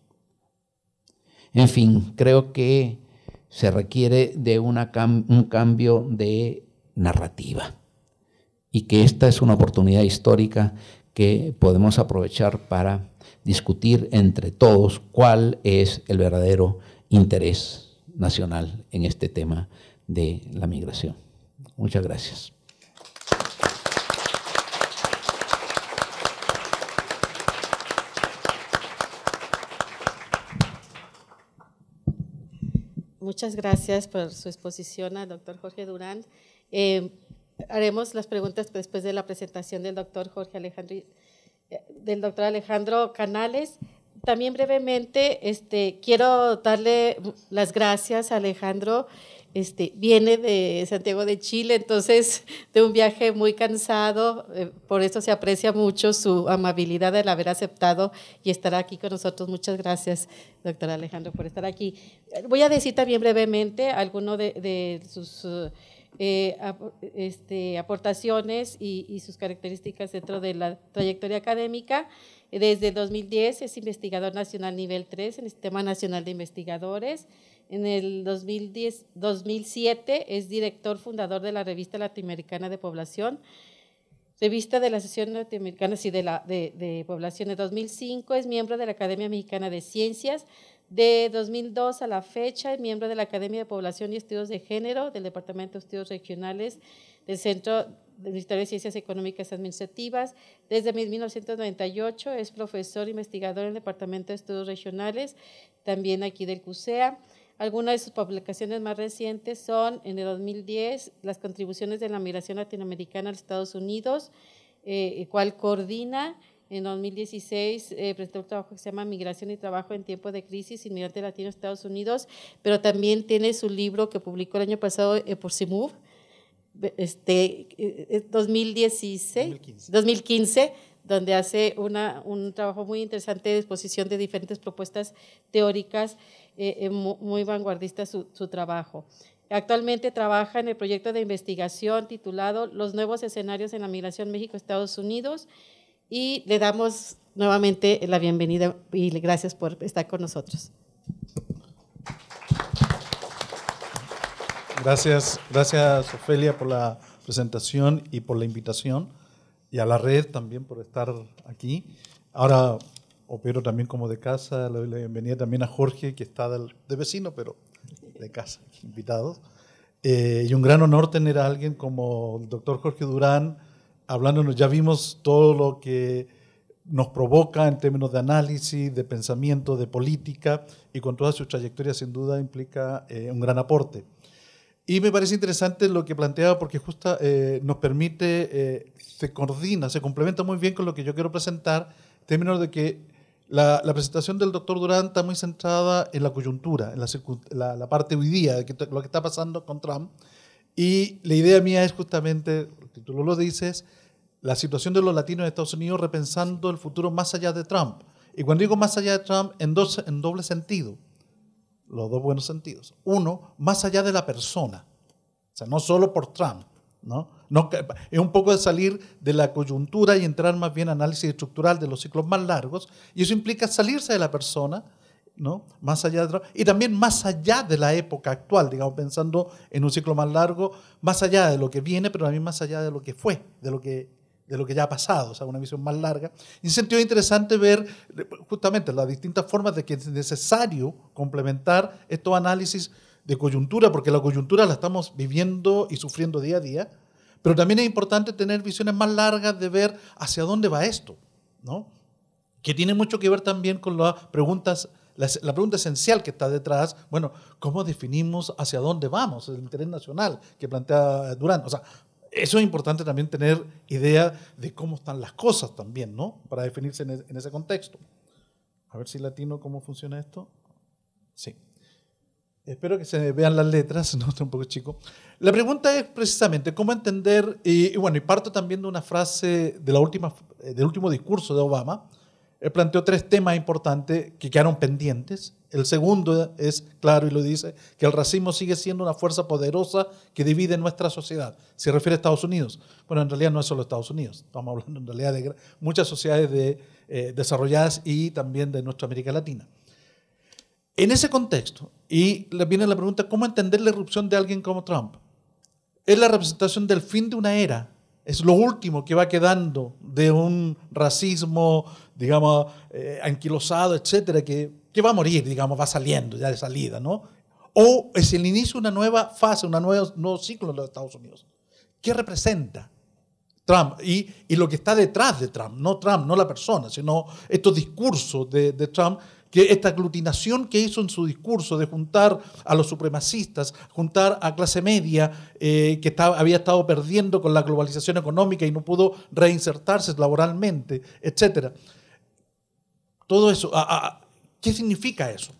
En fin, creo que se requiere de un cambio de narrativa. Y que esta es una oportunidad histórica que podemos aprovechar para discutir entre todos cuál es el verdadero interés nacional en este tema de la migración. Muchas gracias. Muchas gracias por su exposición al doctor Jorge Durán. Eh, haremos las preguntas pues, después de la presentación del doctor Jorge Alejandro, eh, del doctor Alejandro Canales. También brevemente, este, quiero darle las gracias a Alejandro. Este, viene de Santiago de Chile, entonces de un viaje muy cansado, eh, por eso se aprecia mucho su amabilidad de haber aceptado y estar aquí con nosotros. Muchas gracias, doctor Alejandro, por estar aquí. Voy a decir también brevemente alguno de, sus... Eh, este, aportaciones y, sus características dentro de la trayectoria académica. Desde 2010 es investigador nacional nivel 3 en el Sistema Nacional de Investigadores. En el 2010, 2007 es director fundador de la revista Latinoamericana de Población revista de la Asociación Latinoamericana sí, de, la, de, de Población de 2005, es miembro de la Academia Mexicana de Ciencias, de 2002 a la fecha, es miembro de la Academia de Población y Estudios de Género del Departamento de Estudios Regionales del Centro de Historia de Ciencias Económicas Administrativas. Desde 1998 es profesor investigador en el Departamento de Estudios Regionales, también aquí del CUSEA. Algunas de sus publicaciones más recientes son en el 2010 las contribuciones de la migración latinoamericana a los Estados Unidos, eh, cual coordina en 2016 eh, presentó un trabajo que se llama Migración y Trabajo en Tiempo de Crisis, Inmigrante Latino Estados Unidos, pero también tiene su libro que publicó el año pasado eh, por CIMUV, este, 2016, eh, 2015. donde hace una, un trabajo muy interesante de exposición de diferentes propuestas teóricas, eh, muy vanguardista su, su, trabajo. Actualmente trabaja en el proyecto de investigación titulado Los nuevos escenarios en la migración México-Estados Unidos y le damos nuevamente la bienvenida y gracias por estar con nosotros. Gracias, gracias Ofelia por la presentación y por la invitación y a la red también por estar aquí. Ahora opero también como de casa, le doy la bienvenida también a Jorge que está de vecino, pero de casa, invitado. Eh, y un gran honor tener a alguien como el doctor Jorge Durán, hablándonos, ya vimos todo lo que nos provoca en términos de análisis, de pensamiento, de política, y con toda su trayectoria sin duda implica eh, un gran aporte. Y me parece interesante lo que planteaba porque justo eh, nos permite, eh, se coordina, se complementa muy bien con lo que yo quiero presentar, en términos de que la, presentación del doctor Durán está muy centrada en la coyuntura, en la, parte hoy día, de lo que está pasando con Trump, y la idea mía es justamente, el título lo dices, la situación de los latinos en Estados Unidos repensando el futuro más allá de Trump. Y cuando digo más allá de Trump, en, doble sentido, los dos buenos sentidos. Uno, más allá de la persona. O sea, no solo por Trump, ¿no? es un poco de salir de la coyuntura y entrar más bien a análisis estructural de los ciclos más largos. Y eso implica salirse de la persona más allá de y también más allá de la época actual, digamos, pensando en un ciclo más largo, más allá de lo que viene, pero también más allá de lo que fue, de lo que, de lo que ya ha pasado, o sea, una visión más larga. Y en sentido interesante ver justamente las distintas formas de que es necesario complementar estos análisis de coyuntura, porque la coyuntura la estamos viviendo y sufriendo día a día, pero también es importante tener visiones más largas de ver hacia dónde va esto, ¿no? que tiene mucho que ver también con las preguntas la, pregunta esencial que está detrás, bueno, ¿cómo definimos hacia dónde vamos? El interés nacional que plantea Durán. O sea, eso es importante también tener idea de cómo están las cosas también, ¿no? Para definirse en, ese contexto. A ver si latino, ¿cómo funciona esto? Sí. Espero que se vean las letras, no está un poco chico. La pregunta es precisamente cómo entender, y, y bueno, y parto también de una frase de la última, eh, del último discurso de Obama, él planteó tres temas importantes que quedaron pendientes. El segundo es, claro, y lo dice, que el racismo sigue siendo una fuerza poderosa que divide nuestra sociedad. Se refiere a Estados Unidos. Bueno, en realidad no es solo Estados Unidos. Estamos hablando en realidad de muchas sociedades eh, desarrolladas y también de nuestra América Latina. En ese contexto, y le viene la pregunta, ¿cómo entender la irrupción de alguien como Trump? Es la representación del fin de una era es lo último que va quedando de un racismo, digamos, eh, anquilosado, etcétera, que, va a morir, digamos, va saliendo ya de salida, ¿no? O es el inicio de una nueva fase, un nuevo ciclo en los Estados Unidos. ¿Qué representa Trump y, lo que está detrás de Trump? No Trump, no la persona, sino estos discursos de, de Trump que esta aglutinación que hizo en su discurso de juntar a los supremacistas, juntar a clase media eh, que había estado perdiendo con la globalización económica y no pudo reinsertarse laboralmente, etcétera, Todo eso, ¿qué significa eso?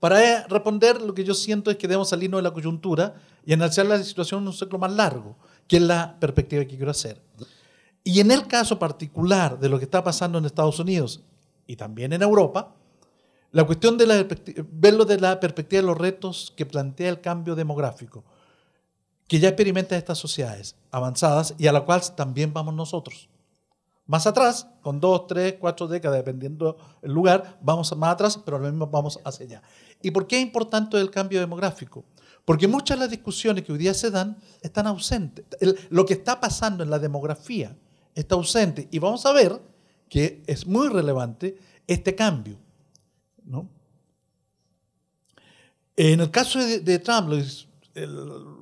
Para responder, lo que yo siento es que debemos salirnos de la coyuntura y analizar la situación en un ciclo más largo, que es la perspectiva que quiero hacer. Y en el caso particular de lo que está pasando en Estados Unidos, y también en Europa, la cuestión de verlo desde la perspectiva de los retos que plantea el cambio demográfico, que ya experimenta estas sociedades avanzadas y a la cual también vamos nosotros. Más atrás, con dos, tres, cuatro décadas, dependiendo el lugar, vamos más atrás, pero lo mismo vamos hacia allá. ¿Y por qué es importante el cambio demográfico? Porque muchas de las discusiones que hoy día se dan están ausentes. lo que está pasando en la demografía está ausente. Y vamos a ver que es muy relevante este cambio. ¿no? En el caso de, Trump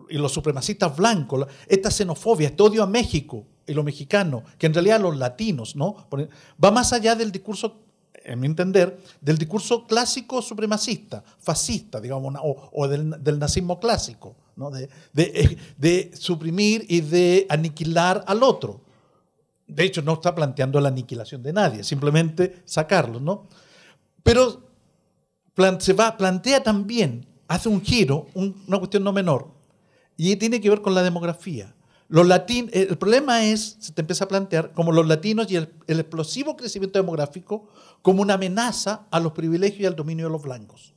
y los supremacistas blancos, esta xenofobia, este odio a México y los mexicanos, que en realidad los latinos, ¿no? va más allá del discurso, en mi entender, del discurso clásico supremacista, fascista, digamos, o, del, nazismo clásico, ¿no? de suprimir y de aniquilar al otro de hecho, no está planteando la aniquilación de nadie, simplemente sacarlos, ¿no? Pero se va, plantea también, hace un giro, una cuestión no menor, y tiene que ver con la demografía. Los el problema es, se te empieza a plantear, como los latinos y el explosivo crecimiento demográfico como una amenaza a los privilegios y al dominio de los blancos.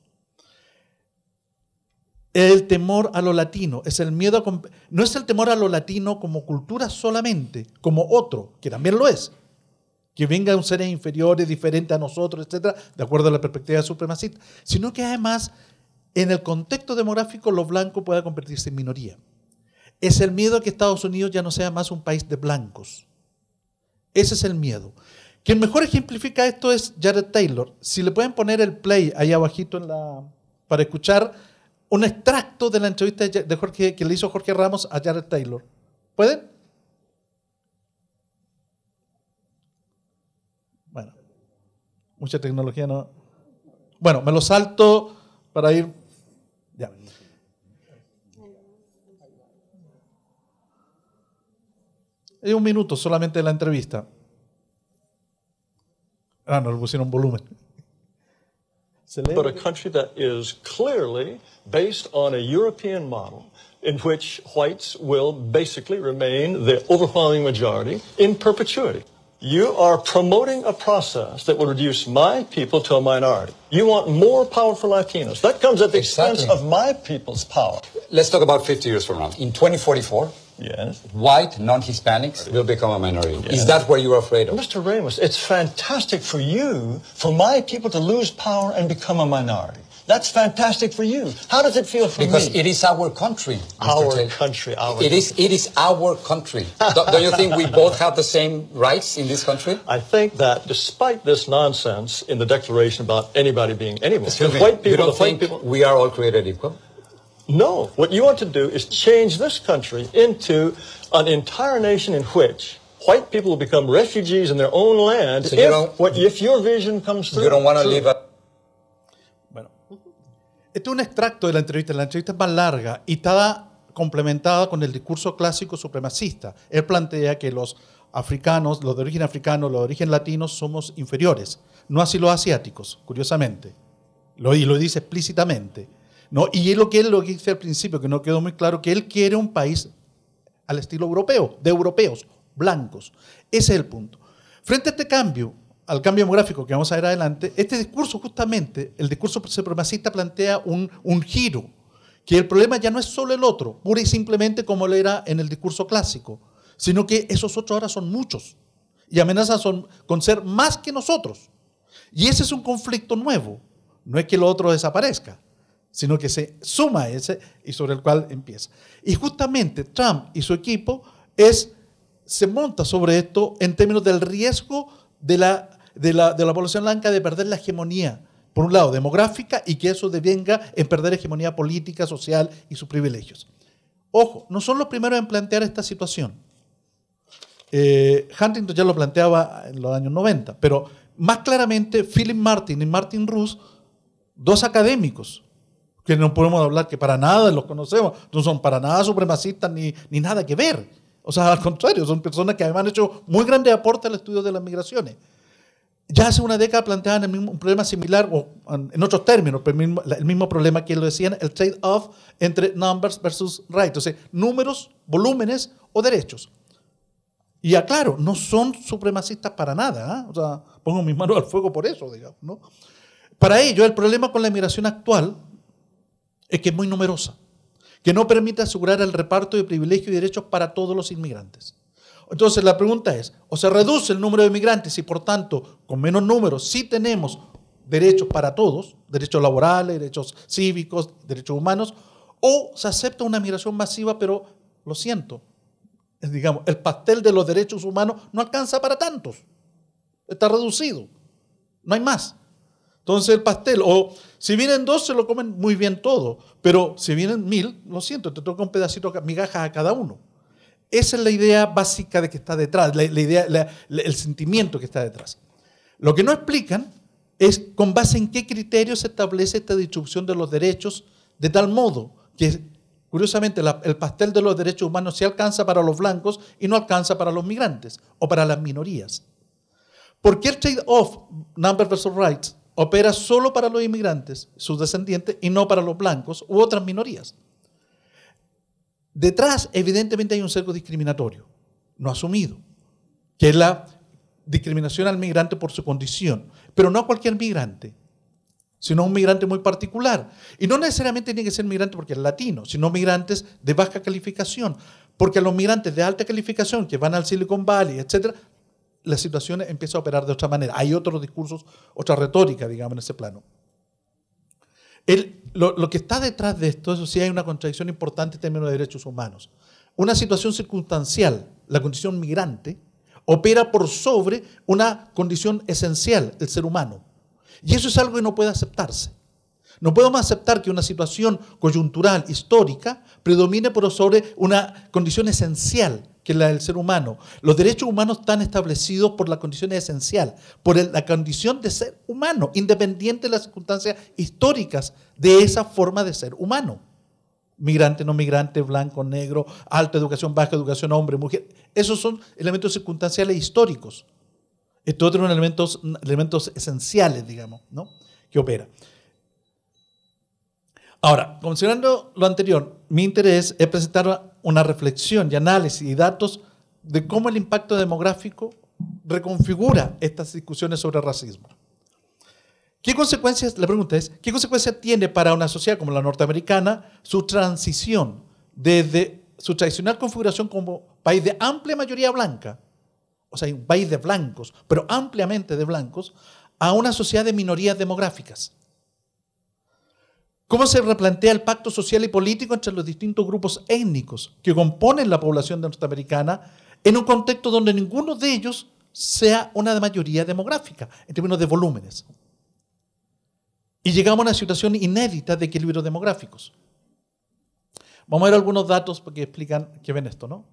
El temor a lo latino es el miedo no es el temor a lo latino como cultura solamente, como otro, que también lo es. Que venga un inferior inferiores, diferente a nosotros, etcétera, de acuerdo a la perspectiva supremacista, sino que además en el contexto demográfico lo blanco pueda convertirse en minoría. Es el miedo a que Estados Unidos ya no sea más un país de blancos. Ese es el miedo. Quien mejor ejemplifica esto es Jared Taylor. Si le pueden poner el play ahí abajito en la, para escuchar un extracto de la entrevista que le hizo Jorge Ramos a Jared Taylor. ¿Pueden? Bueno, mucha tecnología no. Bueno, me lo salto para ir. Ya. Hay un minuto solamente de la entrevista. Ah, no, le pusieron volumen. But a country that is clearly based on a European model in which whites will basically remain the overwhelming majority in perpetuity. You are promoting a process that will reduce my people to a minority. You want more powerful Latinos. That comes at the exactly. expense of my people's power. Let's talk about 50 years from now. In 2044, yes. white non-Hispanics will become a minority. Yes. Is that what you're afraid of? Mr. Ramos, it's fantastic for you, for my people to lose power and become a minority. That's fantastic for you. How does it feel for because me? Because it is our country. Mr. Our Taylor. country. Our It is. It is our country. do, do you think we both have the same rights in this country? I think that despite this nonsense in the Declaration about anybody being anyone, white people, the white people, we are all created equal. No, what you want to do is change this country into an entire nation in which white people will become refugees in their own land if, what, if your vision comes through. to Bueno, este es un extracto de la entrevista. La entrevista es más larga y está complementada con el discurso clásico supremacista. Él plantea que los africanos, los de origen africano, los de origen latino, somos inferiores. No así los asiáticos, curiosamente. Lo, y lo dice explícitamente. ¿no? Y es lo que él lo que dice al principio, que no quedó muy claro, que él quiere un país al estilo europeo, de europeos, blancos. Ese es el punto. Frente a este cambio, al cambio demográfico que vamos a ver adelante, este discurso justamente, el discurso supremacista plantea un, giro, que el problema ya no es solo el otro, pura y simplemente como lo era en el discurso clásico, sino que esos otros ahora son muchos y amenazas son, con ser más que nosotros. Y ese es un conflicto nuevo, no es que el otro desaparezca, sino que se suma a ese y sobre el cual empieza. Y justamente Trump y su equipo es, se monta sobre esto en términos del riesgo de la, de la, población blanca de perder la hegemonía, por un lado, demográfica, y que eso devenga en perder hegemonía política, social y sus privilegios. Ojo, no son los primeros en plantear esta situación. Eh, Huntington ya lo planteaba en los años 90, pero más claramente Philip Martin y Martin Rus, dos académicos que no podemos hablar, que para nada los conocemos, no son para nada supremacistas ni, ni nada que ver. O sea, al contrario, son personas que además han hecho muy grande aporte al estudio de las migraciones. Ya hace una década planteaban el mismo, un problema similar, o en otros términos, el, mismo, problema que lo decían, el trade-off entre numbers versus rights, o sea, números, volúmenes o derechos. Y aclaro, no son supremacistas para nada, ¿ah? o sea, pongo mis manos al fuego por eso, digamos, Para ello, el problema con la inmigración actual es que es muy numerosa, que no permite asegurar el reparto de privilegios y derechos para todos los inmigrantes. Entonces la pregunta es, o se reduce el número de inmigrantes y por tanto con menos números sí tenemos derechos para todos, derechos laborales, derechos cívicos, derechos humanos, o se acepta una migración masiva, pero lo siento, digamos, el pastel de los derechos humanos no alcanza para tantos, está reducido, no hay más. Entonces el pastel, o si vienen dos, se lo comen muy bien todo, pero si vienen mil, lo siento, te toca un pedacito, migajas a cada uno. Esa es la idea básica de que está detrás, la, idea, el sentimiento que está detrás. Lo que no explican es con base en qué criterios se establece esta distribución de los derechos de tal modo que, curiosamente, el pastel de los derechos humanos se alcanza para los blancos y no alcanza para los migrantes o para las minorías. ¿Por qué el trade-off, number versus rights, opera solo para los inmigrantes, sus descendientes, y no para los blancos u otras minorías. Detrás, evidentemente, hay un cerco discriminatorio, no asumido, que es la discriminación al migrante por su condición, pero no a cualquier migrante, sino a un migrante muy particular. Y no necesariamente tiene que ser migrante porque es latino, sino migrantes de baja calificación, porque los migrantes de alta calificación que van al Silicon Valley, etcétera, la situación empieza a operar de otra manera. Hay otros discursos, otra retórica, digamos, en ese plano. lo, que está detrás de esto, eso sí, hay una contradicción importante en términos de derechos humanos. Una situación circunstancial, la condición migrante, opera por sobre una condición esencial, el ser humano. Y eso es algo que no puede aceptarse. No podemos aceptar que una situación coyuntural, histórica, predomine por sobre una condición esencial que la del ser humano. Los derechos humanos están establecidos por la condición esencial, por la condición de ser humano, independiente de las circunstancias históricas de esa forma de ser humano. Migrante, no migrante, blanco, negro, alta educación, baja educación, hombre, mujer. Esos son elementos circunstanciales históricos. Estos otros son elementos, elementos esenciales, digamos, ¿no? que opera. Ahora, considerando lo anterior, mi interés es presentar una reflexión y análisis y datos de cómo el impacto demográfico reconfigura estas discusiones sobre racismo. ¿Qué consecuencias, la pregunta es, qué consecuencias tiene para una sociedad como la norteamericana su transición desde su tradicional configuración como país de amplia mayoría blanca, o sea, un país de blancos, pero ampliamente de blancos, a una sociedad de minorías demográficas? ¿Cómo se replantea el pacto social y político entre los distintos grupos étnicos que componen la población norteamericana en un contexto donde ninguno de ellos sea una mayoría demográfica en términos de volúmenes? Y llegamos a una situación inédita de equilibrios demográficos. Vamos a ver algunos datos que explican, que ven esto, ¿no?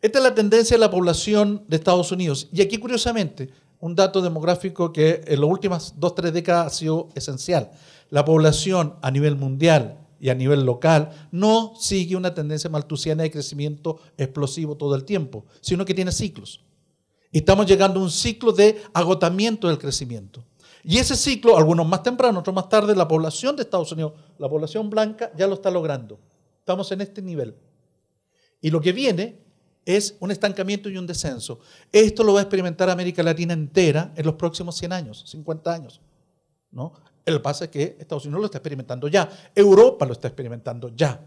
Esta es la tendencia de la población de Estados Unidos. Y aquí, curiosamente, un dato demográfico que en las últimas dos, tres décadas ha sido esencial la población a nivel mundial y a nivel local no sigue una tendencia maltusiana de crecimiento explosivo todo el tiempo, sino que tiene ciclos. Y estamos llegando a un ciclo de agotamiento del crecimiento. Y ese ciclo, algunos más temprano, otros más tarde, la población de Estados Unidos, la población blanca, ya lo está logrando. Estamos en este nivel. Y lo que viene es un estancamiento y un descenso. Esto lo va a experimentar América Latina entera en los próximos 100 años, 50 años. ¿no? El pasa es que Estados Unidos lo está experimentando ya, Europa lo está experimentando ya.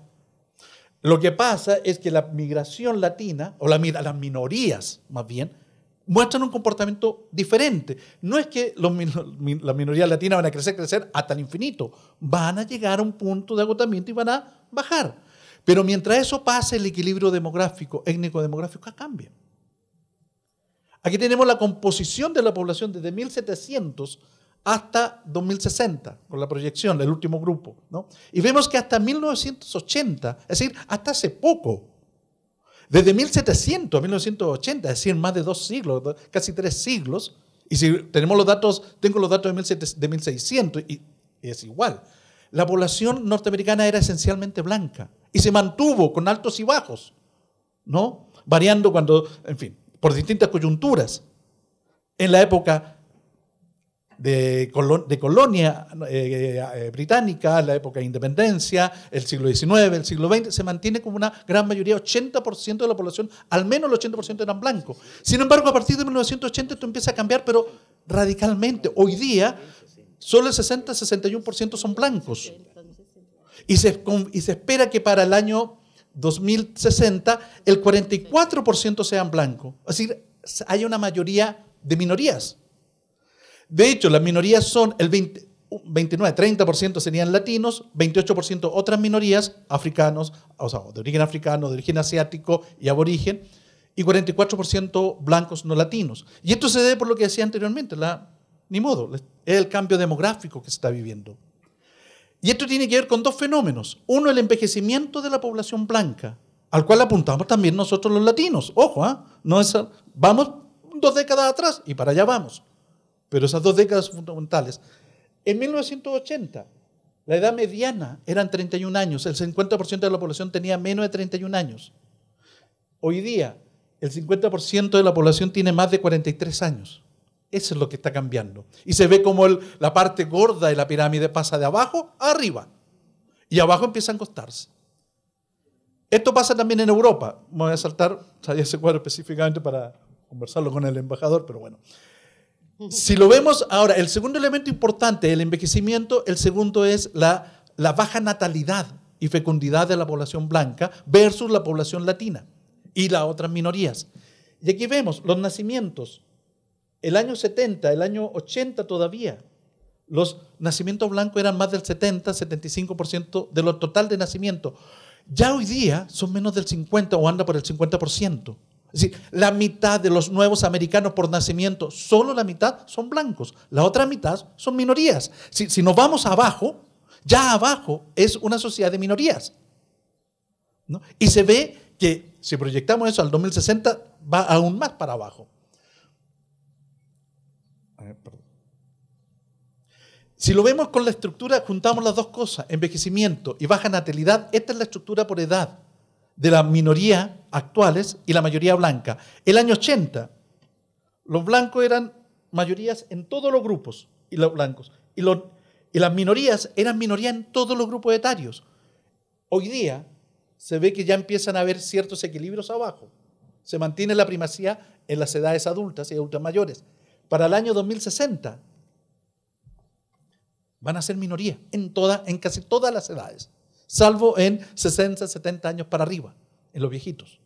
Lo que pasa es que la migración latina, o la, las minorías más bien, muestran un comportamiento diferente. No es que los, las minorías latinas van a crecer, crecer hasta el infinito. Van a llegar a un punto de agotamiento y van a bajar. Pero mientras eso pase, el equilibrio demográfico, étnico-demográfico ah, cambia. Aquí tenemos la composición de la población desde 1700 hasta 2060, con la proyección del último grupo. Y vemos que hasta 1980, es decir, hasta hace poco, desde 1700 a 1980, es decir, más de dos siglos, casi tres siglos, y si tenemos los datos, tengo los datos de 1600 y es igual. La población norteamericana era esencialmente blanca y se mantuvo con altos y bajos, ¿no? Variando cuando, en fin, por distintas coyunturas. En la época de, de colonia eh, eh, británica, la época de independencia, el siglo XIX, el siglo XX, se mantiene como una gran mayoría, 80% de la población, al menos el 80% eran blancos. Sin embargo, a partir de 1980 esto empieza a cambiar, pero radicalmente. Hoy día, solo el 60-61% son blancos. Y se, y se espera que para el año 2060 el 44% sean blancos. Es decir, hay una mayoría de minorías. De hecho, las minorías son el 29, 30% serían latinos, 28% otras minorías, africanos, o sea, de origen africano, de origen asiático y aborigen, y 44% blancos no latinos. Y esto se debe por lo que decía anteriormente, la, ni modo, es el cambio demográfico que se está viviendo. Y esto tiene que ver con dos fenómenos. Uno, el envejecimiento de la población blanca, al cual apuntamos también nosotros los latinos. Ojo, ¿ah? no es, vamos dos décadas atrás y para allá vamos pero esas dos décadas fundamentales. En 1980, la edad mediana eran 31 años, el 50% de la población tenía menos de 31 años. Hoy día, el 50% de la población tiene más de 43 años. Eso es lo que está cambiando. Y se ve como la parte gorda de la pirámide pasa de abajo a arriba. Y abajo empieza a encostarse. Esto pasa también en Europa. voy a saltar, ese cuadro específicamente para conversarlo con el embajador, pero bueno. Si lo vemos ahora, el segundo elemento importante, el envejecimiento, el segundo es la, baja natalidad y fecundidad de la población blanca versus la población latina y las otras minorías. Y aquí vemos los nacimientos, el año 70, el año 80 todavía, los nacimientos blancos eran más del 70, 75% de lo total de nacimiento. Ya hoy día son menos del 50 o anda por el 50%. Es la mitad de los nuevos americanos por nacimiento, solo la mitad son blancos, la otra mitad son minorías. Si, nos vamos abajo, ya abajo es una sociedad de minorías. Y se ve que si proyectamos eso al 2060 va aún más para abajo. Si lo vemos con la estructura, juntamos las dos cosas, envejecimiento y baja natalidad, esta es la estructura por edad de la minoría actuales y la mayoría blanca. El año 80, los blancos eran mayorías en todos los grupos, y los blancos, y, y las minorías eran minoría en todos los grupos etarios. Hoy día se ve que ya empiezan a haber ciertos equilibrios abajo. Se mantiene la primacía en las edades adultas y adultas mayores. Para el año 2060 van a ser minoría en, toda, en casi todas las edades salvo en 60, 70 años para arriba, en los viejitos.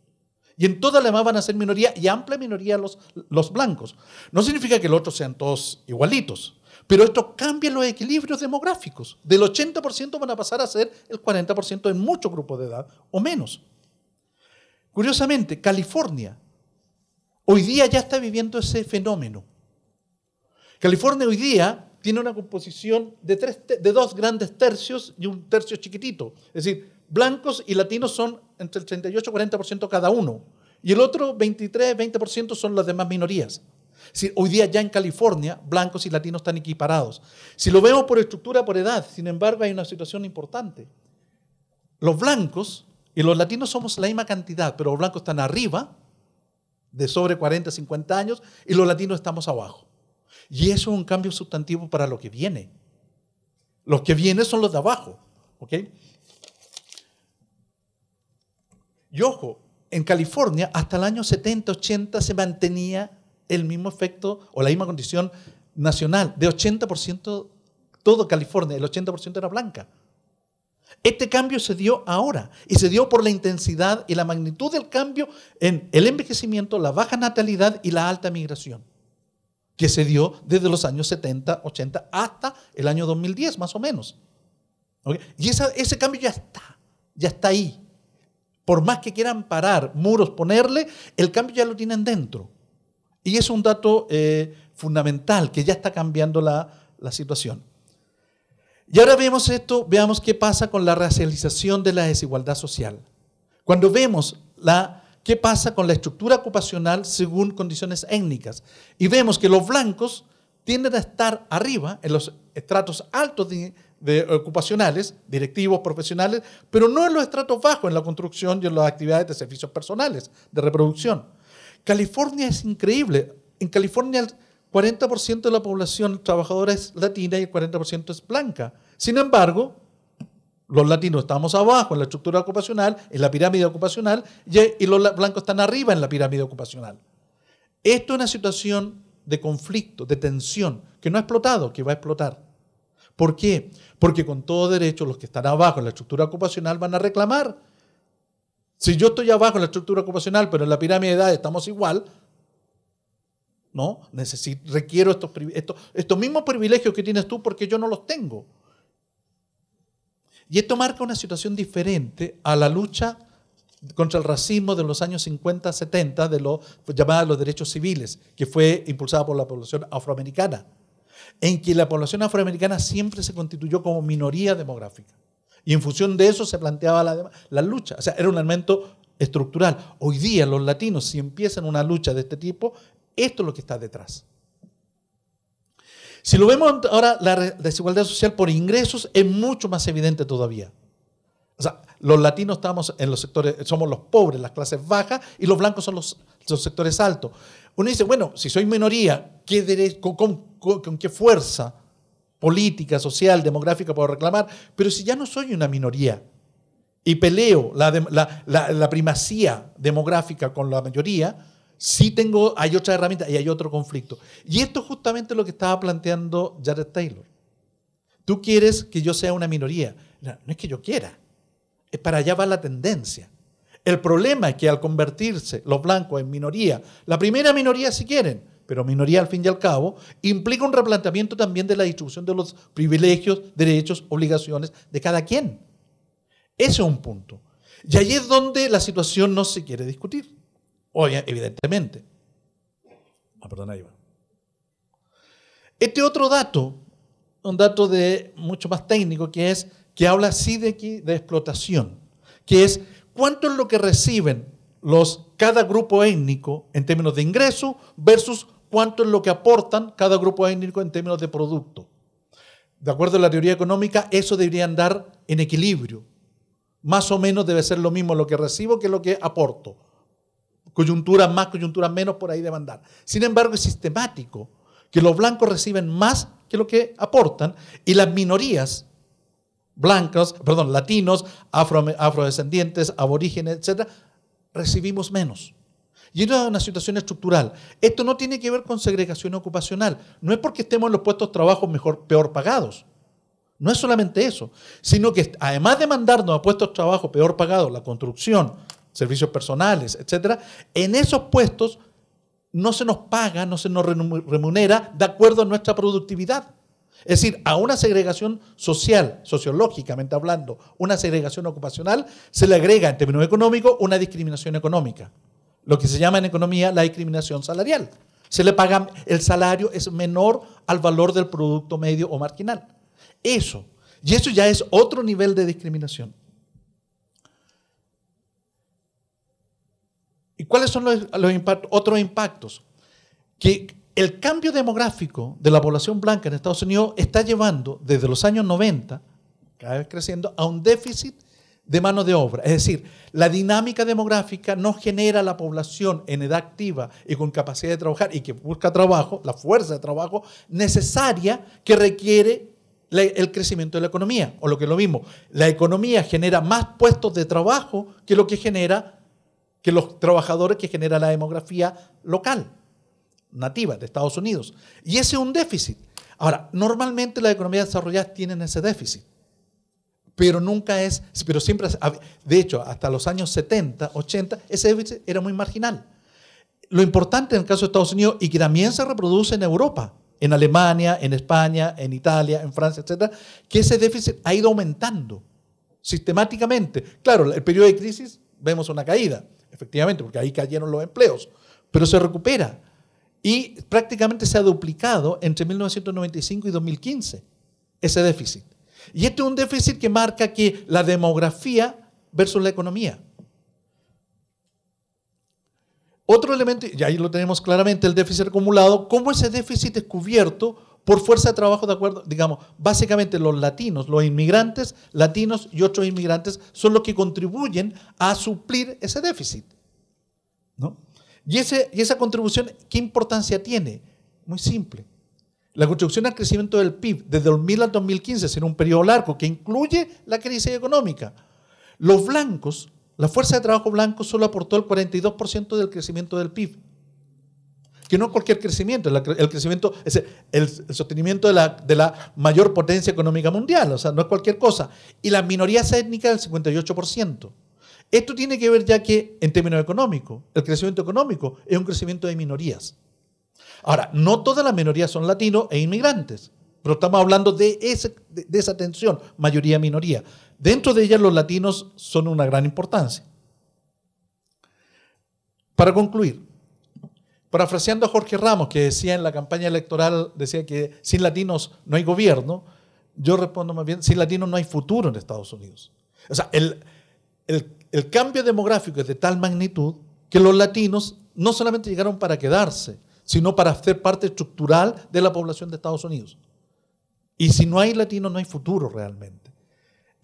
Y en todas las demás van a ser minoría y amplia minoría los, los blancos. No significa que los otros sean todos igualitos, pero esto cambia los equilibrios demográficos. Del 80% van a pasar a ser el 40% en muchos grupos de edad o menos. Curiosamente, California hoy día ya está viviendo ese fenómeno. California hoy día tiene una composición de, dos grandes tercios y un tercio chiquitito. Es decir, blancos y latinos son entre el 38 y 40% cada uno. Y el otro 23, 20% son las demás minorías. hoy día ya en California, blancos y latinos están equiparados. Si lo vemos por estructura, por edad, sin embargo, hay una situación importante. Los blancos y los latinos somos la misma cantidad, pero los blancos están arriba, de sobre 40, 50 años, y los latinos estamos abajo. Y eso es un cambio sustantivo para lo que viene. Los que vienen son los de abajo. ¿Ok? Y ojo, en California hasta el año 70, 80 se mantenía el mismo efecto o la misma condición nacional. De 80%, todo California, el 80% era blanca. Este cambio se dio ahora y se dio por la intensidad y la magnitud del cambio en el envejecimiento, la baja natalidad y la alta migración que se dio desde los años 70, 80 hasta el año 2010, más o menos. Y ese cambio ya está, ya está ahí. Por más que quieran parar muros, ponerle, el cambio ya lo tienen dentro. Y es un dato eh, fundamental, que ya está cambiando la, la situación. Y ahora vemos esto, veamos qué pasa con la racialización de la desigualdad social. Cuando vemos la qué pasa con la estructura ocupacional según condiciones étnicas. Y vemos que los blancos tienden a estar arriba en los estratos altos de, ocupacionales, directivos, profesionales, pero no en los estratos bajos, en la construcción y en las actividades de servicios personales, de reproducción. California es increíble. En California el 40% de la población trabajadora es latina y el 40% es blanca. Sin embargo, los latinos estamos abajo en la estructura ocupacional, en la pirámide ocupacional, y los blancos están arriba en la pirámide ocupacional. Esto es una situación de conflicto, de tensión, que no ha explotado, que va a explotar. ¿Por qué? Porque con todo derecho los que están abajo en la estructura ocupacional van a reclamar. Si yo estoy abajo en la estructura ocupacional, pero en la pirámide de edad estamos igual, ¿no? Necesito, requiero estos, estos mismos privilegios que tienes tú porque yo no los tengo. Y esto marca una situación diferente a la lucha contra el racismo de los años 50-70, de lo llamada los derechos civiles, que fue impulsada por la población afroamericana, en que la población afroamericana siempre se constituyó como minoría demográfica. Y en función de eso se planteaba la, la lucha. O sea, era un elemento estructural. Hoy día los latinos, si empiezan una lucha de este tipo, esto es lo que está detrás. Si lo vemos ahora, la desigualdad social por ingresos es mucho más evidente todavía. O sea, los latinos estamos en los sectores, somos los pobres, las clases bajas, y los blancos son los, sectores altos. Uno dice, bueno, si soy minoría, ¿qué derecho, con, qué fuerza política, social, demográfica puedo reclamar? Pero si ya no soy una minoría y peleo la primacía demográfica con la mayoría, si tengo, hay otra herramienta y hay otro conflicto. Y esto es justamente lo que estaba planteando Jared Taylor. Tú quieres que yo sea una minoría. No, es que yo quiera. Es para allá va la tendencia. El problema es que al convertirse los blancos en minoría, la primera minoría si quieren, pero minoría al fin y al cabo, implica un replanteamiento también de la distribución de los privilegios, derechos, obligaciones de cada quien. Ese es un punto. Y ahí es donde la situación no se quiere discutir. Oye, evidentemente. Ah, perdón, ahí Este otro dato, un dato de mucho más técnico, que es que habla sí de, de explotación, que es cuánto es lo que reciben los, cada grupo étnico en términos de ingreso versus cuánto es lo que aportan cada grupo étnico en términos de producto. De acuerdo a la teoría económica, eso debería andar en equilibrio. Más o menos debe ser lo mismo lo que recibo que lo que aporto coyuntura más, coyuntura menos, por ahí de mandar. Sin embargo, es sistemático que los blancos reciben más que lo que aportan y las minorías blancas, perdón, latinos, afrodescendientes, aborígenes, etcétera, recibimos menos. Y es una situación estructural. Esto no tiene que ver con segregación ocupacional. No es porque estemos en los puestos de trabajo mejor, peor pagados. No es solamente eso, sino que además de mandarnos a puestos de trabajo peor pagados, la construcción, servicios personales, etcétera, en esos puestos no se nos paga, no se nos remunera de acuerdo a nuestra productividad. Es decir, a una segregación social, sociológicamente hablando, una segregación ocupacional, se le agrega en términos económicos una discriminación económica, lo que se llama en economía la discriminación salarial. Se le paga, el salario es menor al valor del producto medio o marginal. Eso, y eso ya es otro nivel de discriminación. ¿Y cuáles son los, otros impactos? Que el cambio demográfico de la población blanca en Estados Unidos está llevando desde los años 90, cada vez creciendo, a un déficit de mano de obra. Es decir, la dinámica demográfica no genera la población en edad activa y con capacidad de trabajar y que busca trabajo, la fuerza de trabajo necesaria que requiere el crecimiento de la economía. O lo que es lo mismo, la economía genera más puestos de trabajo que lo que genera que los trabajadores que genera la demografía local, nativa de Estados Unidos. Y ese es un déficit. Ahora, normalmente las economías desarrolladas tienen ese déficit, pero nunca es, pero siempre, de hecho, hasta los años 70, 80, ese déficit era muy marginal. Lo importante en el caso de Estados Unidos y que también se reproduce en Europa, en Alemania, en España, en Italia, en Francia, etcétera, que ese déficit ha ido aumentando sistemáticamente. Claro, el periodo de crisis vemos una caída, efectivamente, porque ahí cayeron los empleos, pero se recupera. Y prácticamente se ha duplicado entre 1995 y 2015 ese déficit. Y este es un déficit que marca que la demografía versus la economía. Otro elemento, y ahí lo tenemos claramente, el déficit acumulado, cómo ese déficit es cubierto por fuerza de trabajo, de acuerdo, digamos, básicamente los latinos, los inmigrantes latinos y otros inmigrantes son los que contribuyen a suplir ese déficit. Y, y esa contribución, ¿qué importancia tiene? Muy simple. La contribución al crecimiento del PIB desde 2000 al 2015, en un periodo largo que incluye la crisis económica. Los blancos, la fuerza de trabajo blanco solo aportó el 42% del crecimiento del PIB que no cualquier crecimiento, el crecimiento es el, sostenimiento de la, de la mayor potencia económica mundial, o sea, no es cualquier cosa. Y las minorías étnicas del 58%. Esto tiene que ver ya que, en términos económicos, el crecimiento económico es un crecimiento de minorías. Ahora, no todas las minorías son latinos e inmigrantes, pero estamos hablando de, de esa tensión, mayoría-minoría. Dentro de ellas los latinos son una gran importancia. Para concluir, Parafraseando a Jorge Ramos, que decía en la campaña electoral, decía que sin latinos no hay gobierno, yo respondo más bien, sin latinos no hay futuro en Estados Unidos. O sea, el, cambio demográfico es de tal magnitud que los latinos no solamente llegaron para quedarse, sino para hacer parte estructural de la población de Estados Unidos. Y si no hay latinos, no hay futuro realmente.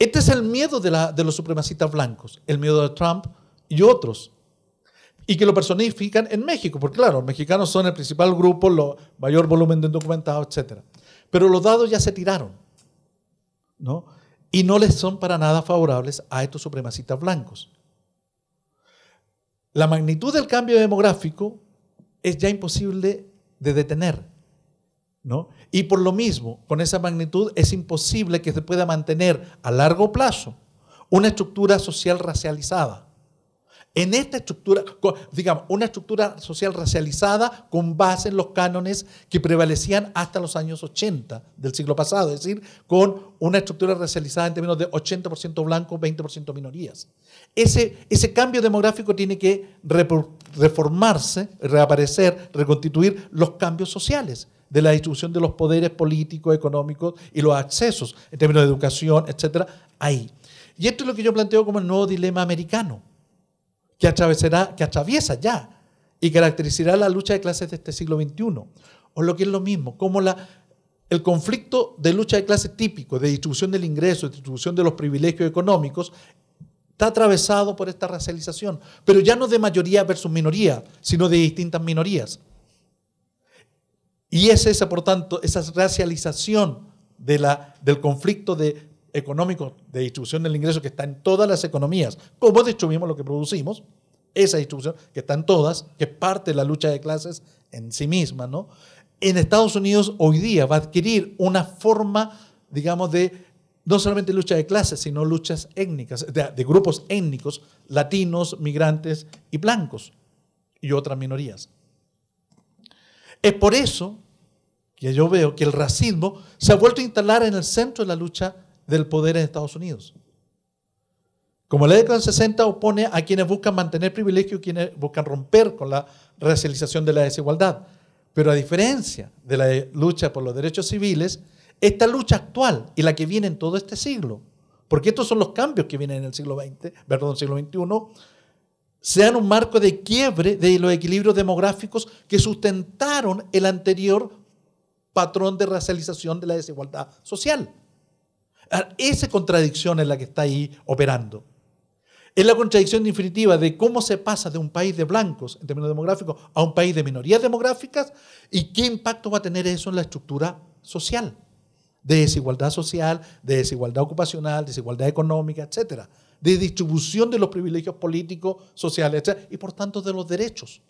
Este es el miedo de, la, de los supremacistas blancos, el miedo de Trump y otros y que lo personifican en México, porque claro, los mexicanos son el principal grupo, lo mayor volumen de indocumentados, etc. Pero los dados ya se tiraron, ¿no? Y no les son para nada favorables a estos supremacistas blancos. La magnitud del cambio demográfico es ya imposible de detener, ¿no? Y por lo mismo, con esa magnitud es imposible que se pueda mantener a largo plazo una estructura social racializada en esta estructura, digamos, una estructura social racializada con base en los cánones que prevalecían hasta los años 80 del siglo pasado, es decir, con una estructura racializada en términos de 80% blancos, 20% minorías. Ese, ese cambio demográfico tiene que reformarse, reaparecer, reconstituir los cambios sociales de la distribución de los poderes políticos, económicos y los accesos en términos de educación, etcétera, ahí. Y esto es lo que yo planteo como el nuevo dilema americano que, atravesará, que atraviesa ya y caracterizará la lucha de clases de este siglo XXI. O lo que es lo mismo, como la, el conflicto de lucha de clases típico, de distribución del ingreso, de distribución de los privilegios económicos, está atravesado por esta racialización, pero ya no de mayoría versus minoría, sino de distintas minorías. Y es esa, por tanto, esa racialización de la, del conflicto de, económico de distribución del ingreso que está en todas las economías, cómo distribuimos lo que producimos, esa distribución que está en todas, que parte de la lucha de clases en sí misma, ¿no? En Estados Unidos hoy día va a adquirir una forma, digamos, de no solamente lucha de clases, sino luchas étnicas, de, de grupos étnicos, latinos, migrantes y blancos y otras minorías. Es por eso que yo veo que el racismo se ha vuelto a instalar en el centro de la lucha del poder en Estados Unidos. Como la década del 60 opone a quienes buscan mantener privilegios y quienes buscan romper con la racialización de la desigualdad. Pero a diferencia de la lucha por los derechos civiles, esta lucha actual y la que viene en todo este siglo, porque estos son los cambios que vienen en el siglo XX, perdón, siglo XXI, sean un marco de quiebre de los equilibrios demográficos que sustentaron el anterior patrón de racialización de la desigualdad social. Esa contradicción es la que está ahí operando. Es la contradicción definitiva de cómo se pasa de un país de blancos en términos demográficos a un país de minorías demográficas y qué impacto va a tener eso en la estructura social, de desigualdad social, de desigualdad ocupacional, desigualdad económica, etcétera, de distribución de los privilegios políticos, sociales, etcétera, y por tanto de los derechos,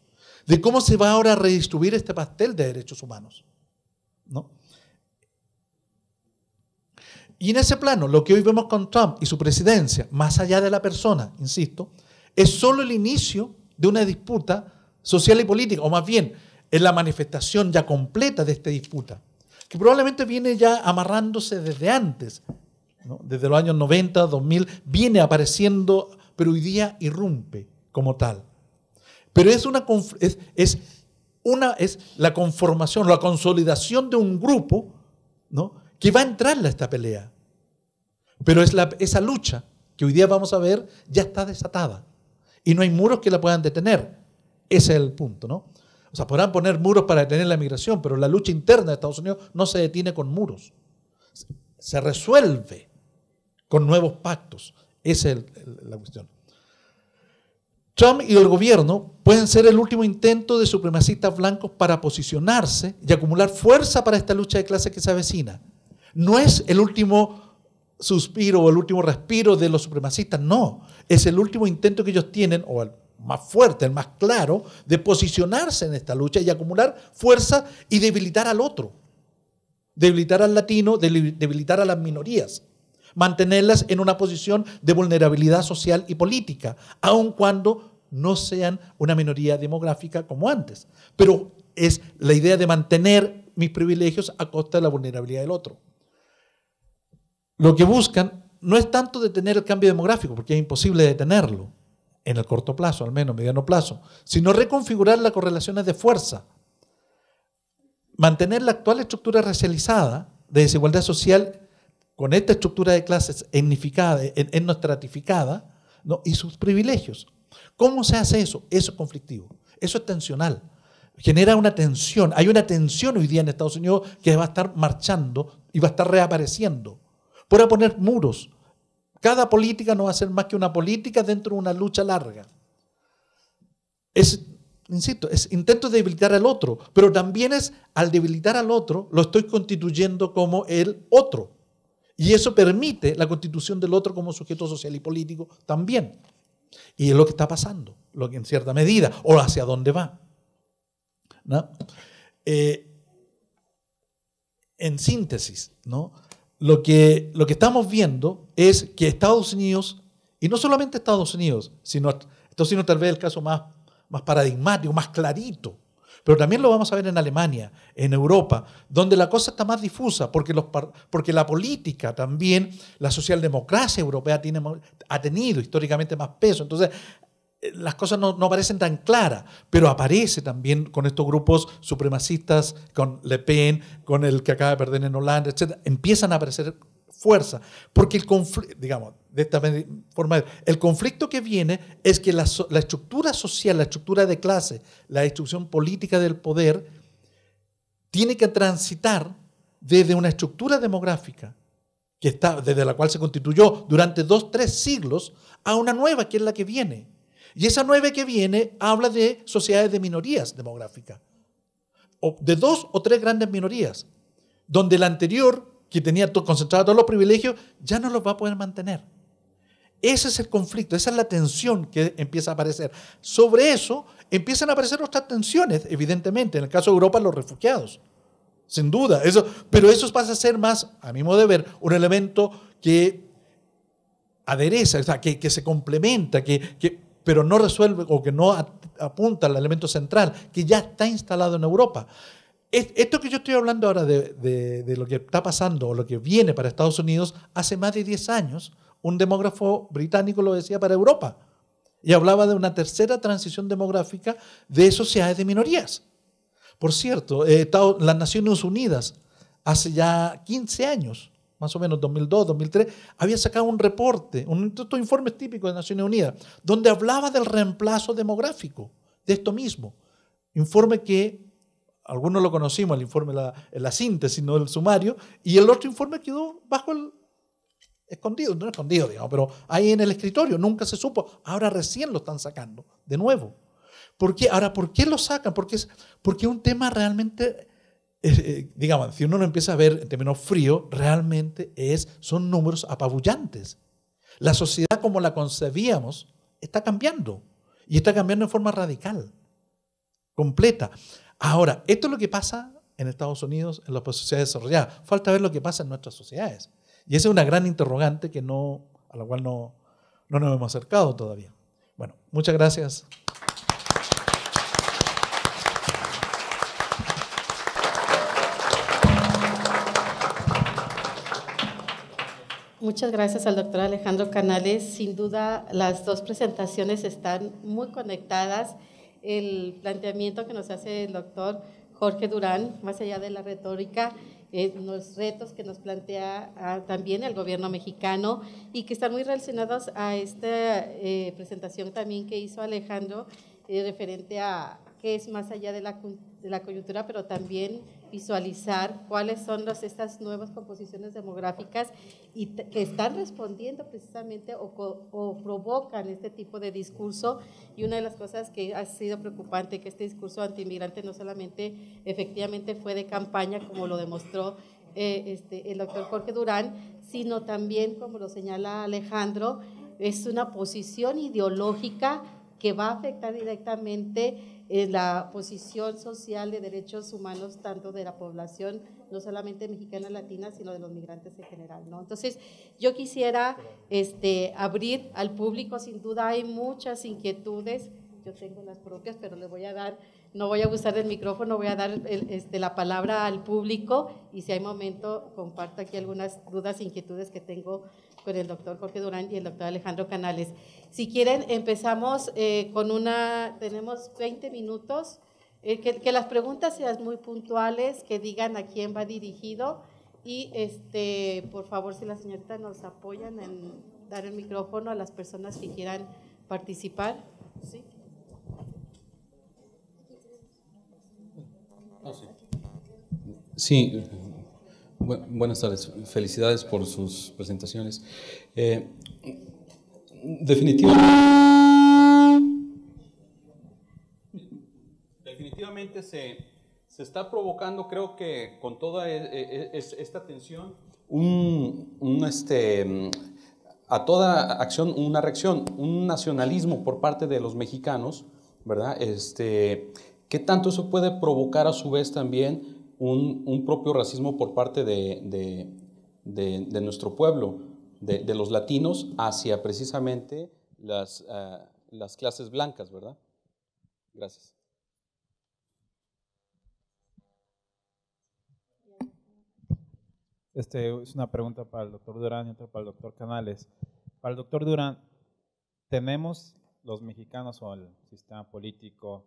de cómo se va ahora a redistribuir este pastel de derechos humanos, ¿no? Y en ese plano, lo que hoy vemos con Trump y su presidencia, más allá de la persona, insisto, es solo el inicio de una disputa social y política, o más bien, es la manifestación ya completa de esta disputa, que probablemente viene ya amarrándose desde antes, desde los años 90, 2000, viene apareciendo, pero hoy día irrumpe como tal. Pero es, una, es, es, una, es la conformación, la consolidación de un grupo ¿no? que va a entrarle a esta pelea. Pero es esa lucha que hoy día vamos a ver ya está desatada. Y no hay muros que la puedan detener. Ese es el punto, ¿no? O sea, podrán poner muros para detener la migración, pero la lucha interna de Estados Unidos no se detiene con muros. Se resuelve con nuevos pactos. Esa es la cuestión. Trump y el gobierno pueden ser el último intento de supremacistas blancos para posicionarse y acumular fuerza para esta lucha de clase que se avecina. No es el último suspiro o el último respiro de los supremacistas, no. Es el último intento que ellos tienen, o el más fuerte, el más claro, de posicionarse en esta lucha y acumular fuerza y debilitar al otro. Debilitar al latino, debilitar a las minorías. Mantenerlas en una posición de vulnerabilidad social y política, aun cuando no sean una minoría demográfica como antes. Pero es la idea de mantener mis privilegios a costa de la vulnerabilidad del otro lo que buscan no es tanto detener el cambio demográfico, porque es imposible detenerlo en el corto plazo, al menos mediano plazo, sino reconfigurar las correlaciones de fuerza, mantener la actual estructura racializada de desigualdad social con esta estructura de clases etnificada, etnostratificada, y sus privilegios. ¿Cómo se hace eso? Eso es conflictivo, eso es tensional, genera una tensión. Hay una tensión hoy día en Estados Unidos que va a estar marchando y va a estar reapareciendo por poner muros. Cada política no va a ser más que una política dentro de una lucha larga. Es, insisto, es intento debilitar al otro, pero también es al debilitar al otro, lo estoy constituyendo como el otro. Y eso permite la constitución del otro como sujeto social y político también. Y es lo que está pasando, lo que en cierta medida, o hacia dónde va. Eh, en síntesis, ¿no? lo que, lo que estamos viendo es que Estados Unidos, y no solamente Estados Unidos, sino, esto sino tal vez el caso más, más paradigmático, más clarito, pero también lo vamos a ver en Alemania, en Europa, donde la cosa está más difusa, porque, los, porque la política también, la socialdemocracia europea tiene, ha tenido históricamente más peso. Entonces, eh, las cosas no, no, aparecen tan claras, pero aparece también con estos grupos supremacistas, con Le Pen, con el que acaba de perder en Holanda, etc. Empiezan a aparecer fuerza, porque el conflicto, digamos, de esta forma, el conflicto que viene es que la, estructura social, la estructura de clase, la distribución política del poder, tiene que transitar desde una estructura demográfica que está, desde la cual se constituyó durante dos, tres siglos, a una nueva, que es la que viene y esa nueve que viene habla de sociedades de minorías demográficas, de dos o tres grandes minorías, donde la anterior, que tenía concentrado todos los privilegios, ya no los va a poder mantener. Ese es el conflicto, esa es la tensión que empieza a aparecer. Sobre eso empiezan a aparecer otras tensiones, evidentemente, en el caso de Europa, los refugiados. Sin duda, eso, pero eso pasa a ser más, a mi modo de ver, un elemento que adereza, o sea, que, se complementa, que pero no resuelve o que no apunta al elemento central que ya está instalado en Europa. Esto que yo estoy hablando ahora de, lo que está pasando o lo que viene para Estados Unidos, hace más de 10 años un demógrafo británico lo decía para Europa y hablaba de una tercera transición demográfica de sociedades de minorías. Por cierto, eh, las Naciones Unidas hace ya 15 años más o menos 2002, 2003, había sacado un reporte, un, estos informes típicos de Naciones Unidas, donde hablaba del reemplazo demográfico, de esto mismo. Informe que, algunos lo conocimos, el informe, la, la síntesis, no el sumario, y el otro informe quedó bajo el, escondido, no escondido, digamos, pero ahí en el escritorio, nunca se supo, ahora recién lo están sacando, de nuevo. ¿Por qué? Ahora, ¿por qué lo sacan? Porque es, porque es un tema realmente eh, digamos, si uno lo empieza a ver en términos frío realmente es, son números apabullantes. La sociedad como la concebíamos está cambiando y está cambiando en forma radical, completa. Ahora, esto es lo que pasa en Estados Unidos, en las sociedades desarrolladas. Falta ver lo que pasa en nuestras sociedades. Y esa es una gran interrogante que no, a la cual no, no nos hemos acercado todavía. Bueno, muchas gracias. Muchas gracias al doctor Alejandro Canales. Sin duda, las dos presentaciones están muy conectadas. El planteamiento que nos hace el doctor Jorge Durán, más allá de la retórica, eh, los retos que nos plantea ah, también el gobierno mexicano y que están muy relacionados a esta eh, presentación también que hizo Alejandro eh, referente a qué es más allá de la, de la coyuntura, pero también visualizar cuáles son los, estas nuevas composiciones demográficas y que están respondiendo precisamente o, provocan este tipo de discurso. Y una de las cosas que ha sido preocupante, que este discurso antiinmigrante no solamente efectivamente fue de campaña, como lo demostró eh, este, el doctor Jorge Durán, sino también, como lo señala Alejandro, es una posición ideológica que va a afectar directamente eh, la posición social de derechos humanos tanto de la población, no solamente mexicana latina, sino de los migrantes en general. ¿no? Entonces, yo quisiera este, abrir al público, sin duda hay muchas inquietudes, yo tengo las propias, pero les voy a dar, no voy a usar el micrófono, voy a dar este, la palabra al público y si hay momento comparto aquí algunas dudas, e inquietudes que tengo con el doctor Jorge Durán y el doctor Alejandro Canales. Si quieren, empezamos eh, con una, tenemos 20 minutos, eh, que, las preguntas sean muy puntuales, que digan a quién va dirigido y, este, por favor, si la señorita nos apoyan en dar el micrófono a las personas que quieran participar. ¿Sí? Ah, sí, buenas tardes, felicidades por sus presentaciones. Eh, definitivamente, definitivamente se, está provocando, creo que con toda e, e, e, esta tensión, un, un este, a toda acción una reacción, un nacionalismo por parte de los mexicanos, ¿verdad? Este, ¿Qué tanto eso puede provocar a su vez también? un, propio racismo por parte de, nuestro pueblo, de, los latinos, hacia precisamente las, eh, las clases blancas, ¿verdad? Gracias. Este, es una pregunta para el doctor Durán y otra para el doctor Canales. Para el doctor Durán, ¿tenemos los mexicanos o el sistema político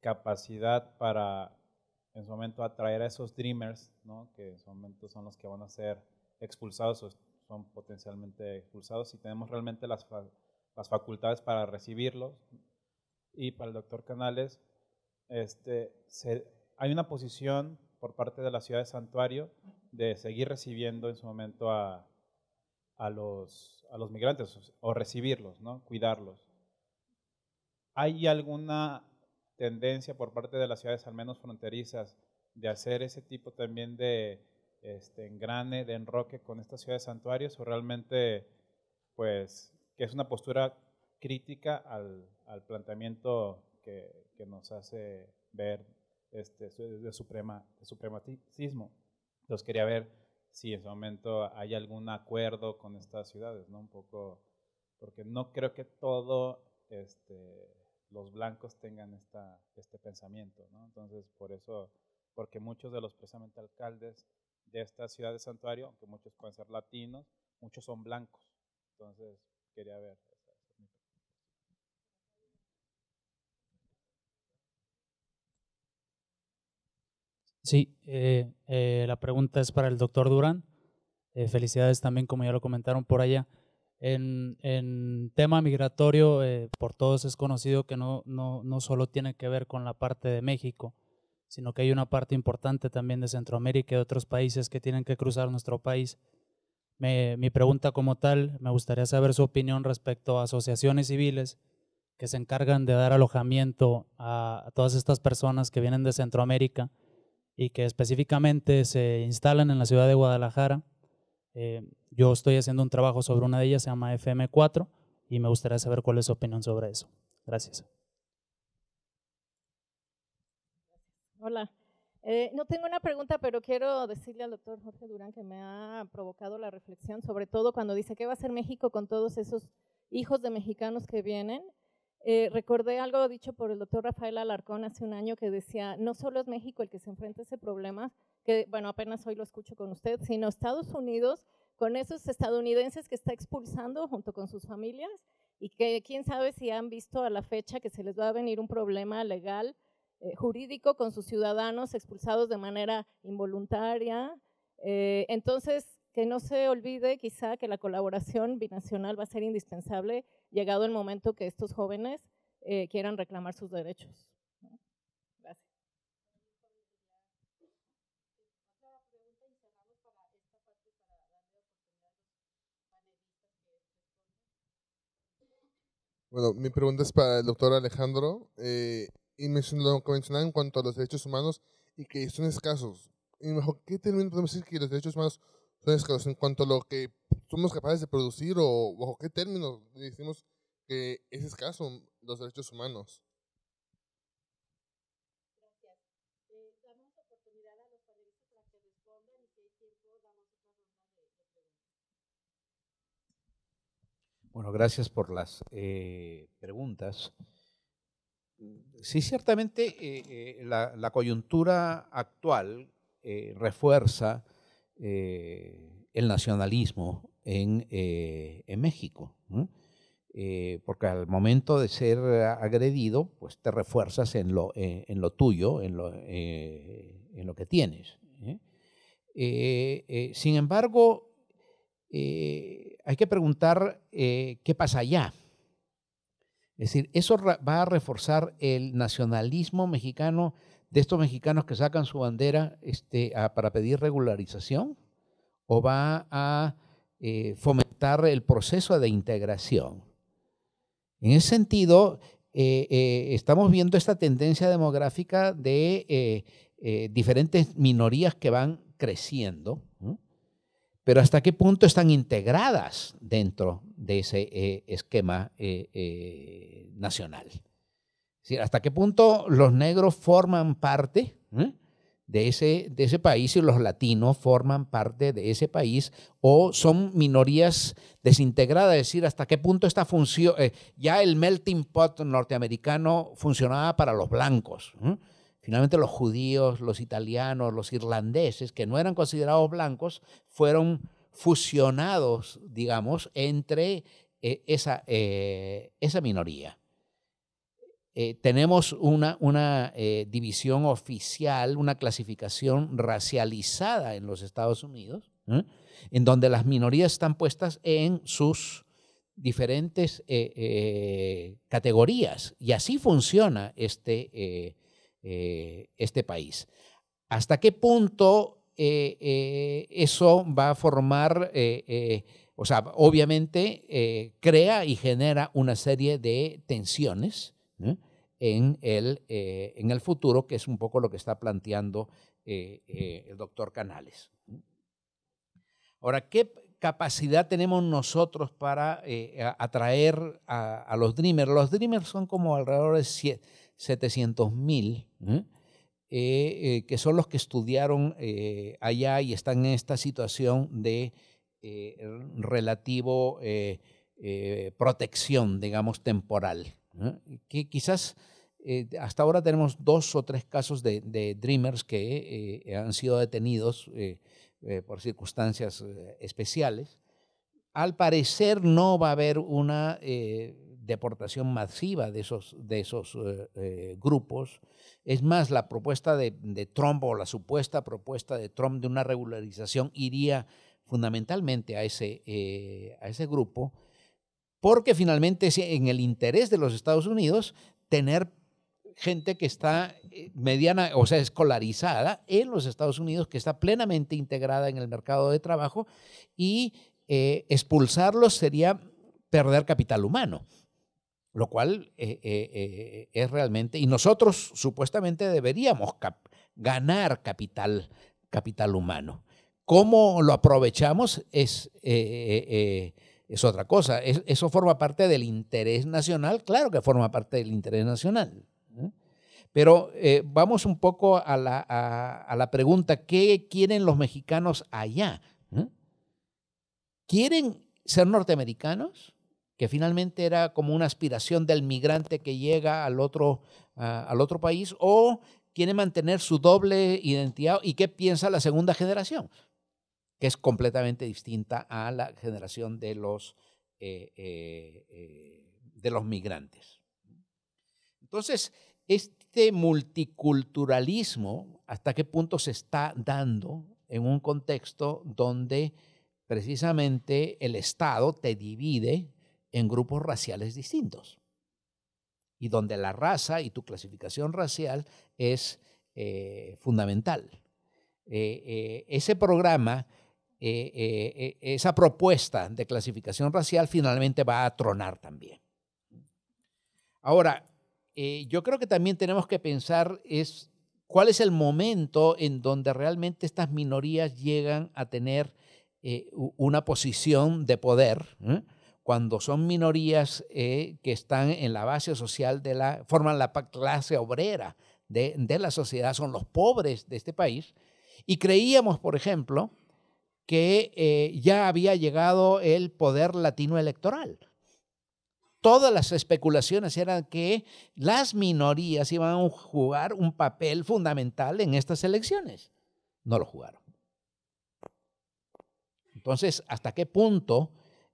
capacidad para en su momento atraer a esos dreamers, que en su momento son los que van a ser expulsados o son potencialmente expulsados, si tenemos realmente las, facultades para recibirlos. Y para el doctor Canales, este, hay una posición por parte de la ciudad de Santuario de seguir recibiendo en su momento a, a, los, a los migrantes o recibirlos, ¿no? cuidarlos. ¿Hay alguna tendencia por parte de las ciudades, al menos fronterizas, de hacer ese tipo también de este, engrane, de enroque con estas ciudades santuarios, o realmente, pues, que es una postura crítica al, planteamiento que, nos hace ver este, de, suprema, Entonces quería ver si en su momento hay algún acuerdo con estas ciudades, ¿no? Un poco, porque no creo que todo este, los blancos tengan esta, este pensamiento, ¿no? Entonces, por eso, porque muchos de los precisamente alcaldes de esta ciudad de santuario, aunque muchos pueden ser latinos, muchos son blancos. Entonces, quería ver. Sí, eh, eh, la pregunta es para el doctor Durán. Eh, felicidades también, como ya lo comentaron por allá en, tema migratorio, eh, por todos es conocido que no, no, no solo tiene que ver con la parte de México, sino que hay una parte importante también de Centroamérica y de otros países que tienen que cruzar nuestro país. mi pregunta como tal, me gustaría saber su opinión respecto a asociaciones civiles que se encargan de dar alojamiento a todas estas personas que vienen de Centroamérica y que específicamente se instalan en la ciudad de Guadalajara eh, yo estoy haciendo un trabajo sobre una de ellas, se llama FM4, y me gustaría saber cuál es su opinión sobre eso. Gracias. Hola. Eh, no tengo una pregunta, pero quiero decirle al doctor Jorge Durán que me ha provocado la reflexión, sobre todo cuando dice, ¿qué va a hacer México con todos esos hijos de mexicanos que vienen? Eh, recordé algo dicho por el doctor Rafael Alarcón hace un año que decía, no solo es México el que se enfrenta a ese problema, que bueno, apenas hoy lo escucho con usted, sino Estados Unidos con esos estadounidenses que está expulsando junto con sus familias y que quién sabe si han visto a la fecha que se les va a venir un problema legal, eh, jurídico con sus ciudadanos expulsados de manera involuntaria. Eh, entonces, que no se olvide quizá que la colaboración binacional va a ser indispensable llegado el momento que estos jóvenes eh, quieran reclamar sus derechos. Gracias. Bueno, mi pregunta es para el doctor Alejandro. Eh, y lo que mencionaba en cuanto a los derechos humanos y que son escasos. Y mejor, ¿qué término podemos decir que los derechos humanos entonces, pues, en cuanto a lo que somos capaces de producir o bajo qué términos decimos que es escaso los derechos humanos. Eh, bueno, gracias por las eh, preguntas. Sí, ciertamente eh, la, la, coyuntura actual refuerza eh, el nacionalismo en, eh, México. Eh, porque al momento de ser agredido, pues te refuerzas en lo, tuyo, en lo, en lo que tienes. sin embargo, hay que preguntar qué pasa allá. Es decir, eso va a reforzar el nacionalismo mexicano de estos mexicanos que sacan su bandera este, para pedir regularización o va a eh, fomentar el proceso de integración? En ese sentido, eh, eh, estamos viendo esta tendencia demográfica de diferentes minorías que van creciendo, pero hasta qué punto están integradas dentro de ese esquema nacional hasta qué punto los negros forman parte ¿eh? de, ese, de ese país y los latinos forman parte de ese país o son minorías desintegradas, es decir, hasta qué punto esta función, eh, ya el melting pot norteamericano funcionaba para los blancos. ¿eh? Finalmente los judíos, los italianos, los irlandeses, que no eran considerados blancos, fueron fusionados, digamos, entre esa minoría. Eh, tenemos una, eh, división oficial, una clasificación racializada en los Estados Unidos, ¿eh? en donde las minorías están puestas en sus diferentes categorías. Y así funciona este, este país. ¿Hasta qué punto eso va a formar... O sea, obviamente crea y genera una serie de tensiones eh, en el, futuro, que es un poco lo que está planteando eh, eh, el doctor Canales. Ahora, ¿qué capacidad tenemos nosotros para atraer a, los Dreamers? Los Dreamers son como alrededor de 700.000, mil. que son los que estudiaron allá y están en esta situación de relativo protección, digamos, temporal. Que quizás eh, hasta ahora tenemos dos o tres casos de, Dreamers que eh, han sido detenidos eh, por circunstancias especiales. Al parecer no va a haber una deportación masiva de esos, grupos. Es más, la propuesta de, Trump o la supuesta propuesta de Trump de una regularización iría fundamentalmente a ese, a ese grupo porque finalmente es en el interés de los Estados Unidos tener gente que está eh, mediana, o sea, escolarizada en los Estados Unidos, que está plenamente integrada en el mercado de trabajo y eh, expulsarlos sería perder capital humano, lo cual eh, es realmente, y nosotros supuestamente deberíamos ganar capital, capital humano. ¿Cómo lo aprovechamos? Es es otra cosa. eso forma parte del interés nacional, claro que forma parte del interés nacional. ¿eh? Pero eh, vamos un poco a la, pregunta, ¿qué quieren los mexicanos allá? ¿eh? ¿Quieren ser norteamericanos? Que finalmente era como una aspiración del migrante que llega al otro, al otro país, o quieren mantener su doble identidad y qué piensa la segunda generación que es completamente distinta a la generación de los, eh, eh, eh, de los migrantes. Entonces, este multiculturalismo, ¿hasta qué punto se está dando en un contexto donde precisamente el Estado te divide en grupos raciales distintos? Y donde la raza y tu clasificación racial es fundamental. ese programa eh, eh, eh, esa propuesta de clasificación racial finalmente va a tronar también. Ahora, yo creo que también tenemos que pensar es cuál es el momento en donde realmente estas minorías llegan a tener una posición de poder, cuando son minorías que están en la base social de la, forman la clase obrera de, de la sociedad, son los pobres de este país. Y creíamos, por ejemplo, que eh, ya había llegado el poder latino electoral. Todas las especulaciones eran que las minorías iban a jugar un papel fundamental en estas elecciones. No lo jugaron. Entonces, ¿hasta qué punto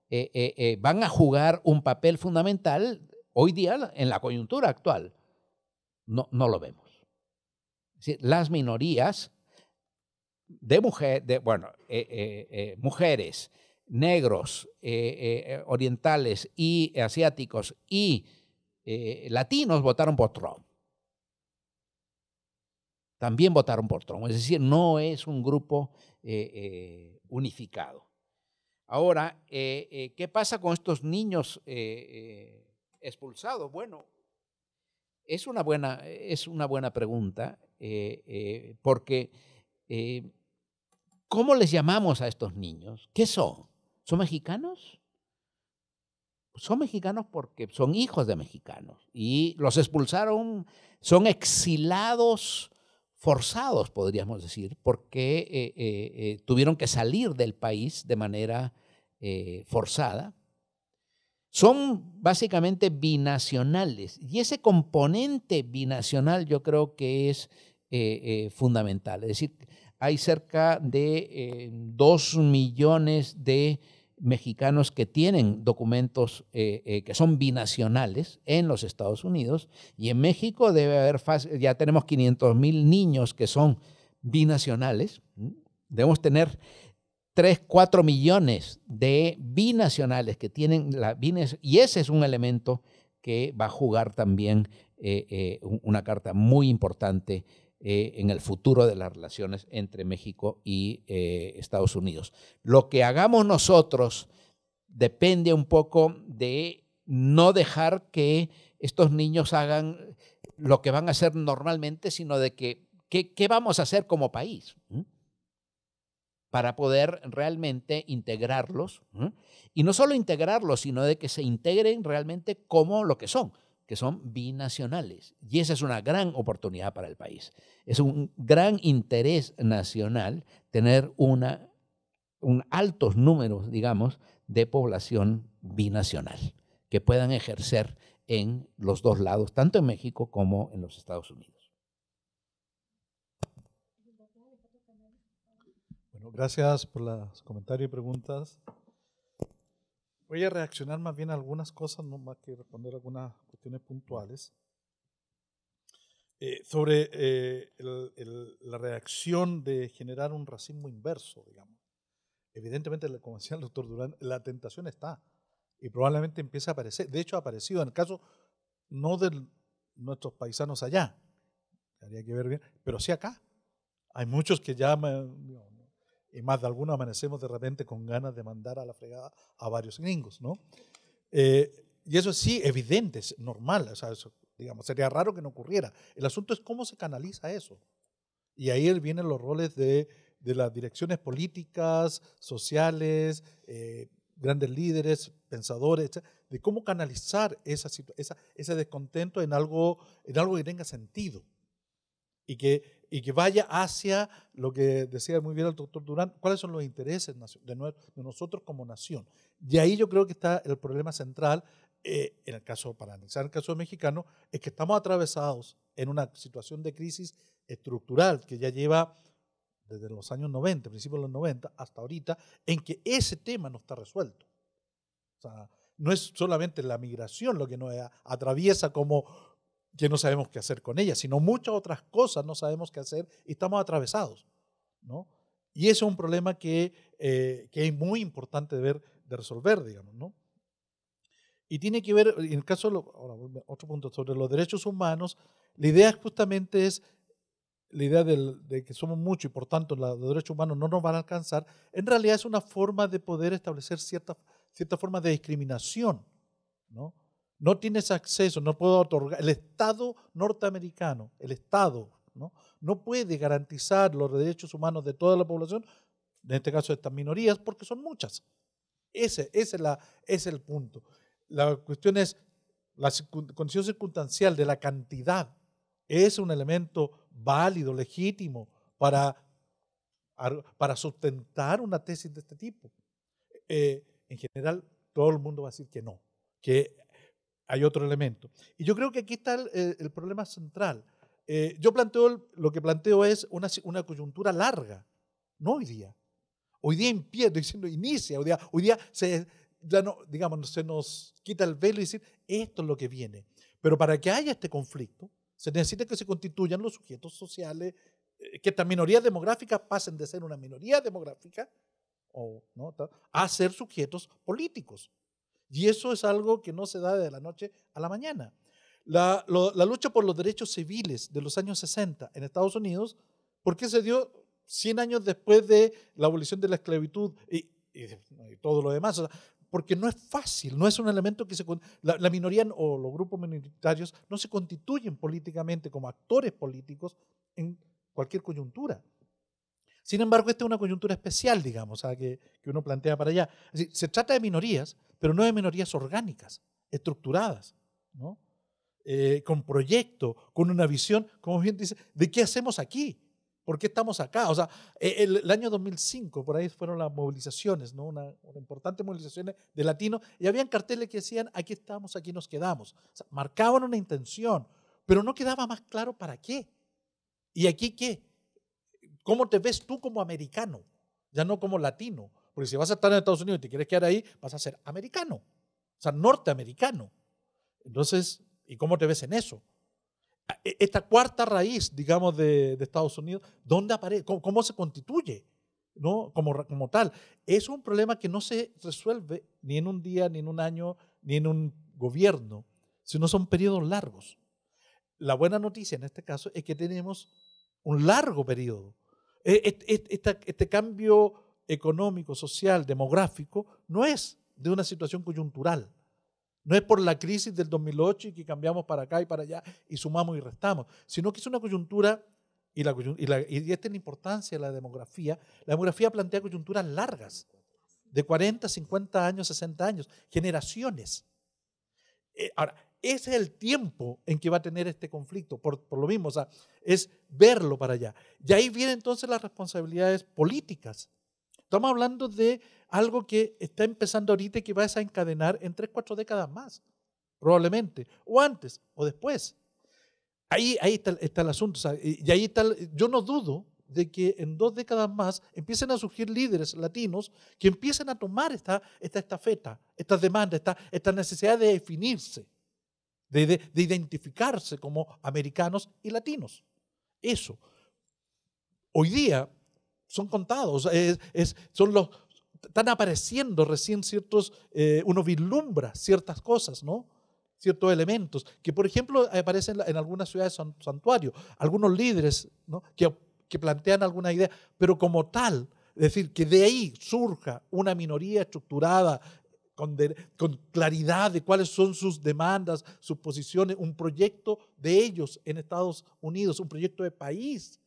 eh, eh, van a jugar un papel fundamental hoy día en la coyuntura actual? No, no lo vemos. Es las minorías de mujer, de, bueno, eh, eh, eh, mujeres, negros, orientales y asiáticos y latinos votaron por Trump. También votaron por Trump. Es decir, no es un grupo unificado. Ahora, ¿qué pasa con estos niños expulsados? Bueno, es una buena, es una buena pregunta, porque ¿Cómo les llamamos a estos niños? ¿Qué son? ¿Son mexicanos? Son mexicanos porque son hijos de mexicanos y los expulsaron, son exilados forzados, podríamos decir, porque eh, eh, eh, tuvieron que salir del país de manera forzada. Son básicamente binacionales y ese componente binacional yo creo que es fundamental. Es decir, hay cerca de 2 eh, millones de mexicanos que tienen documentos eh, eh, que son binacionales en los Estados Unidos y en México debe haber, ya tenemos 500 mil niños que son binacionales, debemos tener 3, 4 millones de binacionales que tienen la y ese es un elemento que va a jugar también una carta muy importante eh, en el futuro de las relaciones entre México y eh, Estados Unidos. Lo que hagamos nosotros depende un poco de no dejar que estos niños hagan lo que van a hacer normalmente, sino de que qué vamos a hacer como país ¿Mm? para poder realmente integrarlos ¿Mm? y no solo integrarlos, sino de que se integren realmente como lo que son, que son binacionales. Y esa es una gran oportunidad para el país. Es un gran interés nacional tener una, un altos números, digamos, de población binacional que puedan ejercer en los dos lados, tanto en México como en los Estados Unidos. Bueno, gracias por los comentarios y preguntas. Voy a reaccionar más bien a algunas cosas, no más que responder algunas puntuales, eh, sobre eh, la reacción de generar un racismo inverso, digamos. Evidentemente, como decía el doctor Durán, la tentación está y probablemente empieza a aparecer. De hecho, ha aparecido en el caso no de nuestros paisanos allá, que ver bien, pero sí acá. Hay muchos que ya, y más de algunos amanecemos de repente con ganas de mandar a la fregada a varios gringos, ¿no? Eh, y eso sí, evidente, es normal, o sea, digamos, sería raro que no ocurriera. El asunto es cómo se canaliza eso. Y ahí vienen los roles de, las direcciones políticas, sociales, eh, grandes líderes, pensadores, de cómo canalizar esa, ese descontento en algo, en algo que tenga sentido y que, y que vaya hacia lo que decía muy bien el doctor Durán, cuáles son los intereses de nosotros como nación. Y ahí yo creo que está el problema central eh, en el caso, para analizar el caso mexicano, es que estamos atravesados en una situación de crisis estructural que ya lleva desde los años 90, principios de los 90 hasta ahorita, en que ese tema no está resuelto. O sea, no es solamente la migración lo que nos atraviesa como que no sabemos qué hacer con ella, sino muchas otras cosas no sabemos qué hacer y estamos atravesados. ¿no? Y eso es un problema que, eh, que es muy importante de ver, de resolver, digamos. ¿no? Y tiene que ver, en el caso, de otro punto sobre los derechos humanos, la idea justamente es la idea de que somos muchos y por tanto los derechos humanos no nos van a alcanzar, en realidad es una forma de poder establecer cierta, cierta forma de discriminación. ¿no? no tienes acceso, no puedo otorgar, el Estado norteamericano, el Estado, ¿no? no puede garantizar los derechos humanos de toda la población, en este caso de estas minorías, porque son muchas. Ese, la, ese es el punto la cuestión es, la condición circunstancial de la cantidad es un elemento válido, legítimo, para, para sustentar una tesis de este tipo. Eh, en general, todo el mundo va a decir que no, que hay otro elemento. Y yo creo que aquí está el, problema central. Eh, yo planteo, lo que planteo es una, coyuntura larga, no hoy día. Hoy día empieza, diciendo inicia, hoy día, hoy día se, ya no, digamos, se nos quita el velo y decir, esto es lo que viene. Pero para que haya este conflicto, se necesita que se constituyan los sujetos sociales, eh, que estas minorías demográficas pasen de ser una minoría demográfica o, ¿no? a ser sujetos políticos. Y eso es algo que no se da de la noche a la mañana. La, lucha por los derechos civiles de los años 60 en Estados Unidos, ¿por qué se dio 100 años después de la abolición de la esclavitud y, todo lo demás? porque no es fácil, no es un elemento que se... La, minoría o los grupos minoritarios no se constituyen políticamente como actores políticos en cualquier coyuntura. Sin embargo, esta es una coyuntura especial, digamos, que, uno plantea para allá. se trata de minorías, pero no de minorías orgánicas, estructuradas, eh, con proyecto, con una visión, como bien dice, ¿de qué hacemos aquí? ¿Por qué estamos acá? O sea, e, el, año 2005, por ahí fueron las movilizaciones, ¿no? Una, una importante movilización de latinos, y habían carteles que decían, aquí estamos, aquí nos quedamos. O sea, marcaban una intención, pero no quedaba más claro para qué. ¿Y aquí qué? ¿Cómo te ves tú como americano? Ya no como latino. Porque si vas a estar en Estados Unidos y te quieres quedar ahí, vas a ser americano. O sea, norteamericano. Entonces, ¿y cómo te ves en eso? E, esta cuarta raíz, digamos, de, Estados Unidos, ¿dónde aparece? ¿Cómo, se constituye? ¿no? Como, como tal. Es un problema que no se resuelve ni en un día, ni en un año, ni en un gobierno, sino son periodos largos. La buena noticia en este caso es que tenemos un largo periodo. E, e, este cambio económico, social, demográfico, no es de una situación coyuntural no es por la crisis del 2008 y que cambiamos para acá y para allá y sumamos y restamos, sino que es una coyuntura, y, la, esta es la importancia de la demografía, la demografía plantea coyunturas largas, de 40, 50 años, 60 años, generaciones. Eh, ahora, ese es el tiempo en que va a tener este conflicto, por, por lo mismo, o sea, es verlo para allá. Y ahí vienen entonces las responsabilidades políticas Estamos hablando de algo que está empezando ahorita y que va a encadenar en tres, cuatro décadas más, probablemente, o antes, o después. Ahí, ahí está, el asunto. Y ahí está, yo no dudo de que en dos décadas más empiecen a surgir líderes latinos que empiecen a tomar esta, esta estafeta, esta demanda, esta, esta necesidad de definirse, de identificarse como americanos y latinos. Eso. Hoy día, son contados, es, son los, están apareciendo recién ciertos, eh, uno vislumbra ciertas cosas, ¿no? ciertos elementos, que por ejemplo aparecen en algunas ciudades santuario, algunos líderes que, que, plantean alguna idea, pero como tal, es decir, que de ahí surja una minoría estructurada con, con claridad de cuáles son sus demandas, sus posiciones, un proyecto de ellos en Estados Unidos, un proyecto de país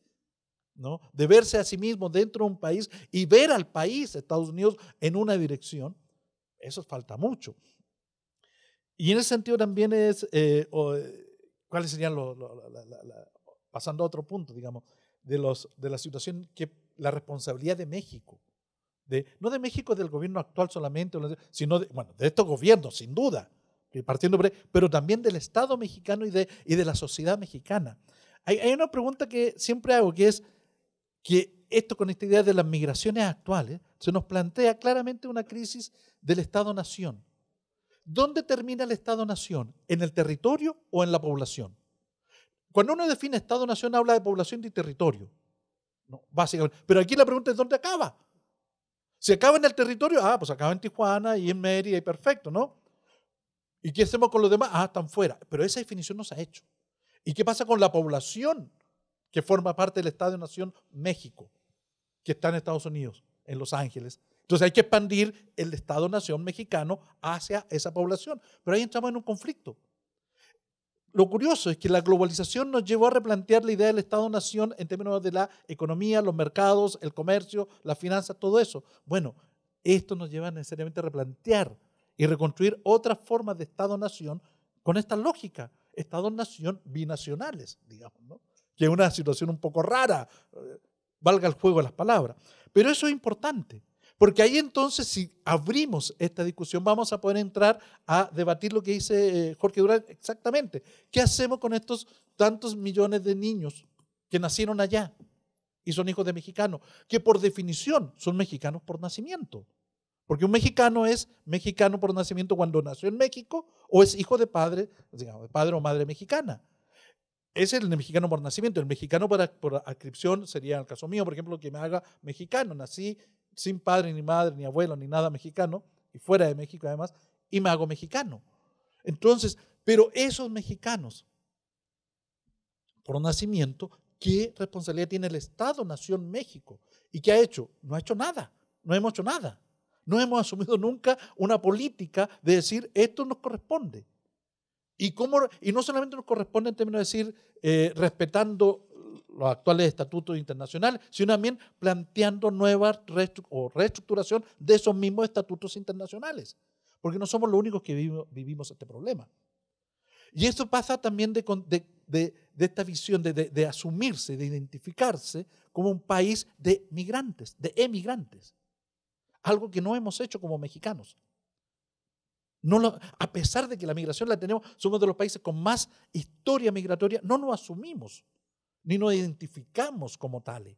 ¿no? De verse a sí mismo dentro de un país y ver al país, Estados Unidos, en una dirección, eso falta mucho. Y en ese sentido también es, eh, eh, ¿cuáles serían los, pasando a otro punto, digamos, de, los, de la situación que la responsabilidad de México, de, no de México del gobierno actual solamente, sino de, bueno, de estos gobiernos, sin duda, pero también del Estado mexicano y de, de la sociedad mexicana. hay una pregunta que siempre hago, que es, que esto con esta idea de las migraciones actuales se nos plantea claramente una crisis del Estado-Nación. ¿Dónde termina el Estado-Nación? ¿En el territorio o en la población? Cuando uno define Estado-Nación habla de población y territorio, no, básicamente. Pero aquí la pregunta es, ¿dónde acaba? Si acaba en el territorio, ah, pues acaba en Tijuana y en Mérida y perfecto, ¿no? ¿Y qué hacemos con los demás? Ah, están fuera. Pero esa definición no se ha hecho. ¿Y qué pasa con la población que forma parte del Estado Nación México, que está en Estados Unidos, en Los Ángeles. Entonces hay que expandir el Estado-Nación mexicano hacia esa población. Pero ahí entramos en un conflicto. Lo curioso es que la globalización nos llevó a replantear la idea del Estado-Nación en términos de la economía, los mercados, el comercio, la finanza, todo eso. Bueno, esto nos lleva necesariamente a replantear y reconstruir otras formas de Estado-Nación con esta lógica, Estados-Nación binacionales, digamos, ¿no? que es una situación un poco rara, eh, valga el juego de las palabras. Pero eso es importante, porque ahí entonces si abrimos esta discusión vamos a poder entrar a debatir lo que dice eh, Jorge Durán exactamente. ¿Qué hacemos con estos tantos millones de niños que nacieron allá y son hijos de mexicanos, que por definición son mexicanos por nacimiento? Porque un mexicano es mexicano por nacimiento cuando nació en México o es hijo de padre, digamos, de padre o madre mexicana es el mexicano por nacimiento. El mexicano por, por adscripción sería, el caso mío, por ejemplo, que me haga mexicano. Nací sin padre, ni madre, ni abuelo, ni nada mexicano, y fuera de México además, y me hago mexicano. Entonces, pero esos mexicanos por nacimiento, ¿qué responsabilidad tiene el Estado, Nación México? ¿Y qué ha hecho? No ha hecho nada, no hemos hecho nada. No hemos asumido nunca una política de decir, esto nos corresponde. Y, cómo, y no solamente nos corresponde en términos de decir eh, respetando los actuales estatutos internacionales, sino también planteando nueva o reestructuración de esos mismos estatutos internacionales, porque no somos los únicos que vivimos, este problema. Y eso pasa también de esta visión de, asumirse, de identificarse como un país de migrantes, de emigrantes, algo que no hemos hecho como mexicanos a pesar de que la migración la tenemos, somos de los países con más historia migratoria, no nos asumimos ni nos identificamos como tales.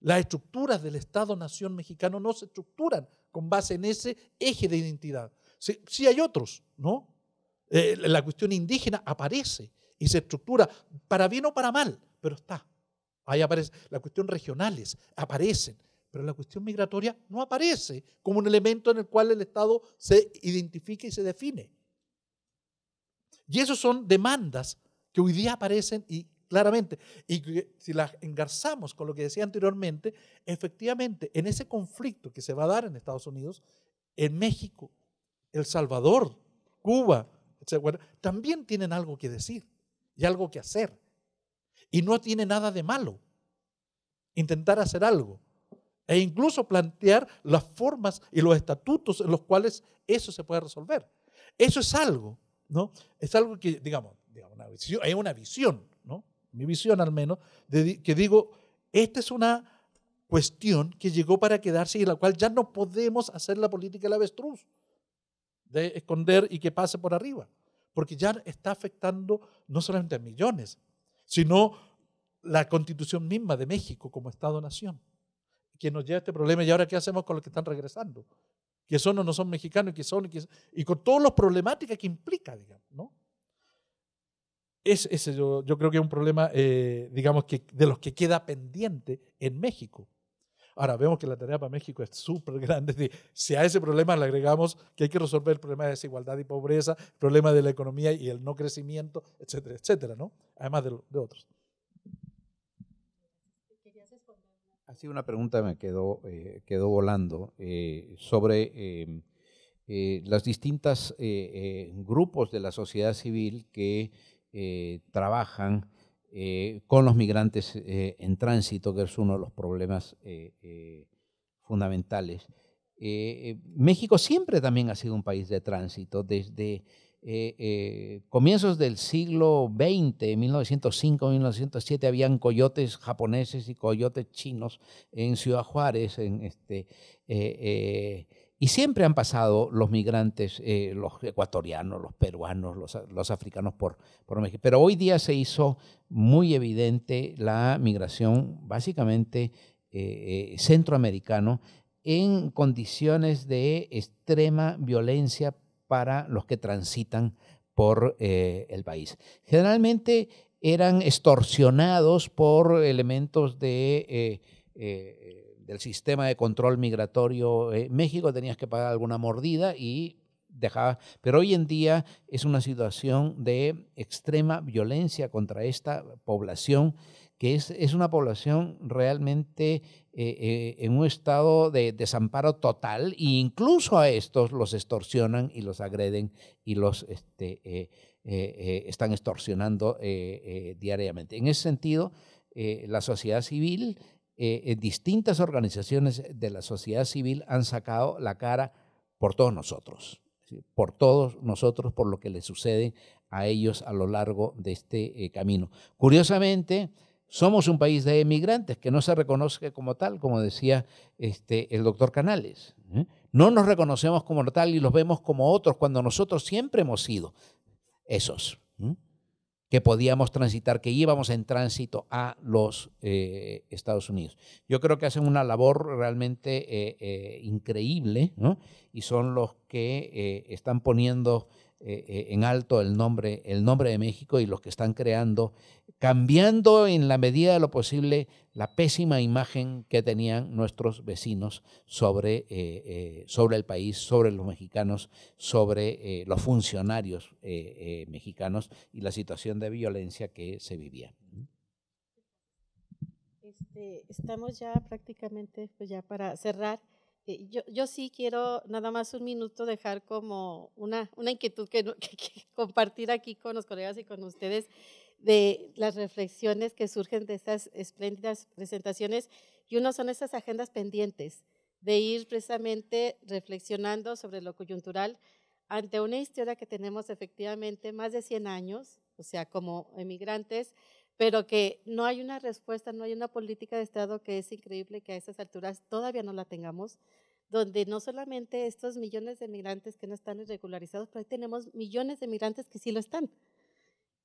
Las estructuras del Estado-Nación mexicano no se estructuran con base en ese eje de identidad. Sí, hay otros, ¿no? Eh, la cuestión indígena aparece y se estructura para bien o para mal, pero está. Ahí aparece. la cuestión regionales aparecen pero la cuestión migratoria no aparece como un elemento en el cual el Estado se identifica y se define. Y esas son demandas que hoy día aparecen y claramente, y si las engarzamos con lo que decía anteriormente, efectivamente en ese conflicto que se va a dar en Estados Unidos, en México, El Salvador, Cuba, etc., también tienen algo que decir y algo que hacer. Y no tiene nada de malo intentar hacer algo e incluso plantear las formas y los estatutos en los cuales eso se puede resolver. Eso es algo, ¿no? Es algo que, digamos, digamos una visión, es una visión, ¿no? Mi visión al menos, de, que digo, esta es una cuestión que llegó para quedarse y la cual ya no podemos hacer la política la avestruz, de esconder y que pase por arriba, porque ya está afectando no solamente a millones, sino la constitución misma de México como Estado-Nación que nos lleva este problema y ahora qué hacemos con los que están regresando, que son o no son mexicanos, que son, que y con todas las problemáticas que implica, digamos, ¿no? Es, ese yo, creo que es un problema, eh, digamos, que de los que queda pendiente en México. Ahora, vemos que la tarea para México es súper grande. Si a ese problema le agregamos que hay que resolver el problema de desigualdad y pobreza, el problema de la economía y el no crecimiento, etcétera, etcétera, ¿no? Además de otros. sido una pregunta me quedó, eh, quedó volando eh, sobre em, eh, los distintos grupos de la sociedad civil que trabajan con los migrantes en tránsito, que es uno de los problemas fundamentales. México siempre también ha sido un país de tránsito, desde eh, eh, comienzos del siglo XX, 1905, 1907, habían coyotes japoneses y coyotes chinos en Ciudad Juárez, este, eh, y siempre han pasado los migrantes, los ecuatorianos, los peruanos, los, africanos por, por México. Pero hoy día se hizo muy evidente la migración básicamente centroamericana en condiciones de extrema violencia para los que transitan por eh, el país. Generalmente eran extorsionados por elementos eh, eh, del sistema de control migratorio. México tenías que pagar alguna mordida y dejaba. Pero hoy en día es una situación de extrema violencia contra esta población que es, una población realmente eh, eh, en un estado de desamparo total e incluso a estos los extorsionan y los agreden y los este, eh, están extorsionando diariamente. En ese sentido, la sociedad civil, distintas organizaciones de la sociedad civil han sacado la cara por todos nosotros, por todos nosotros, por lo que les sucede a ellos a lo largo de este camino. Curiosamente, somos un país de emigrantes que no se reconoce como tal, como decía este, el doctor Canales. No nos reconocemos como tal y los vemos como otros cuando nosotros siempre hemos sido esos que podíamos transitar, que íbamos en tránsito a los eh, Estados Unidos. Yo creo que hacen una labor realmente eh, eh, increíble y son los que están poniendo eh, eh, en alto el nombre, el nombre de México y los que están creando, cambiando en la medida de lo posible la pésima imagen que tenían nuestros vecinos sobre, eh, sobre el país, sobre los mexicanos, sobre los funcionarios mexicanos y la situación de violencia que se vivía. Este, estamos ya prácticamente, pues ya para cerrar. Eh, yo, sí quiero nada más un minuto dejar como una, una inquietud que, que, compartir aquí con los colegas y con ustedes de las reflexiones que surgen de estas espléndidas presentaciones. Y uno son esas agendas pendientes de ir precisamente reflexionando sobre lo coyuntural ante una historia que tenemos efectivamente más de 100 años, o sea, como emigrantes, pero que no hay una respuesta, no hay una política de Estado que es increíble que a estas alturas todavía no la tengamos, donde no solamente estos millones de migrantes que no están irregularizados pero ahí tenemos millones de migrantes que sí lo están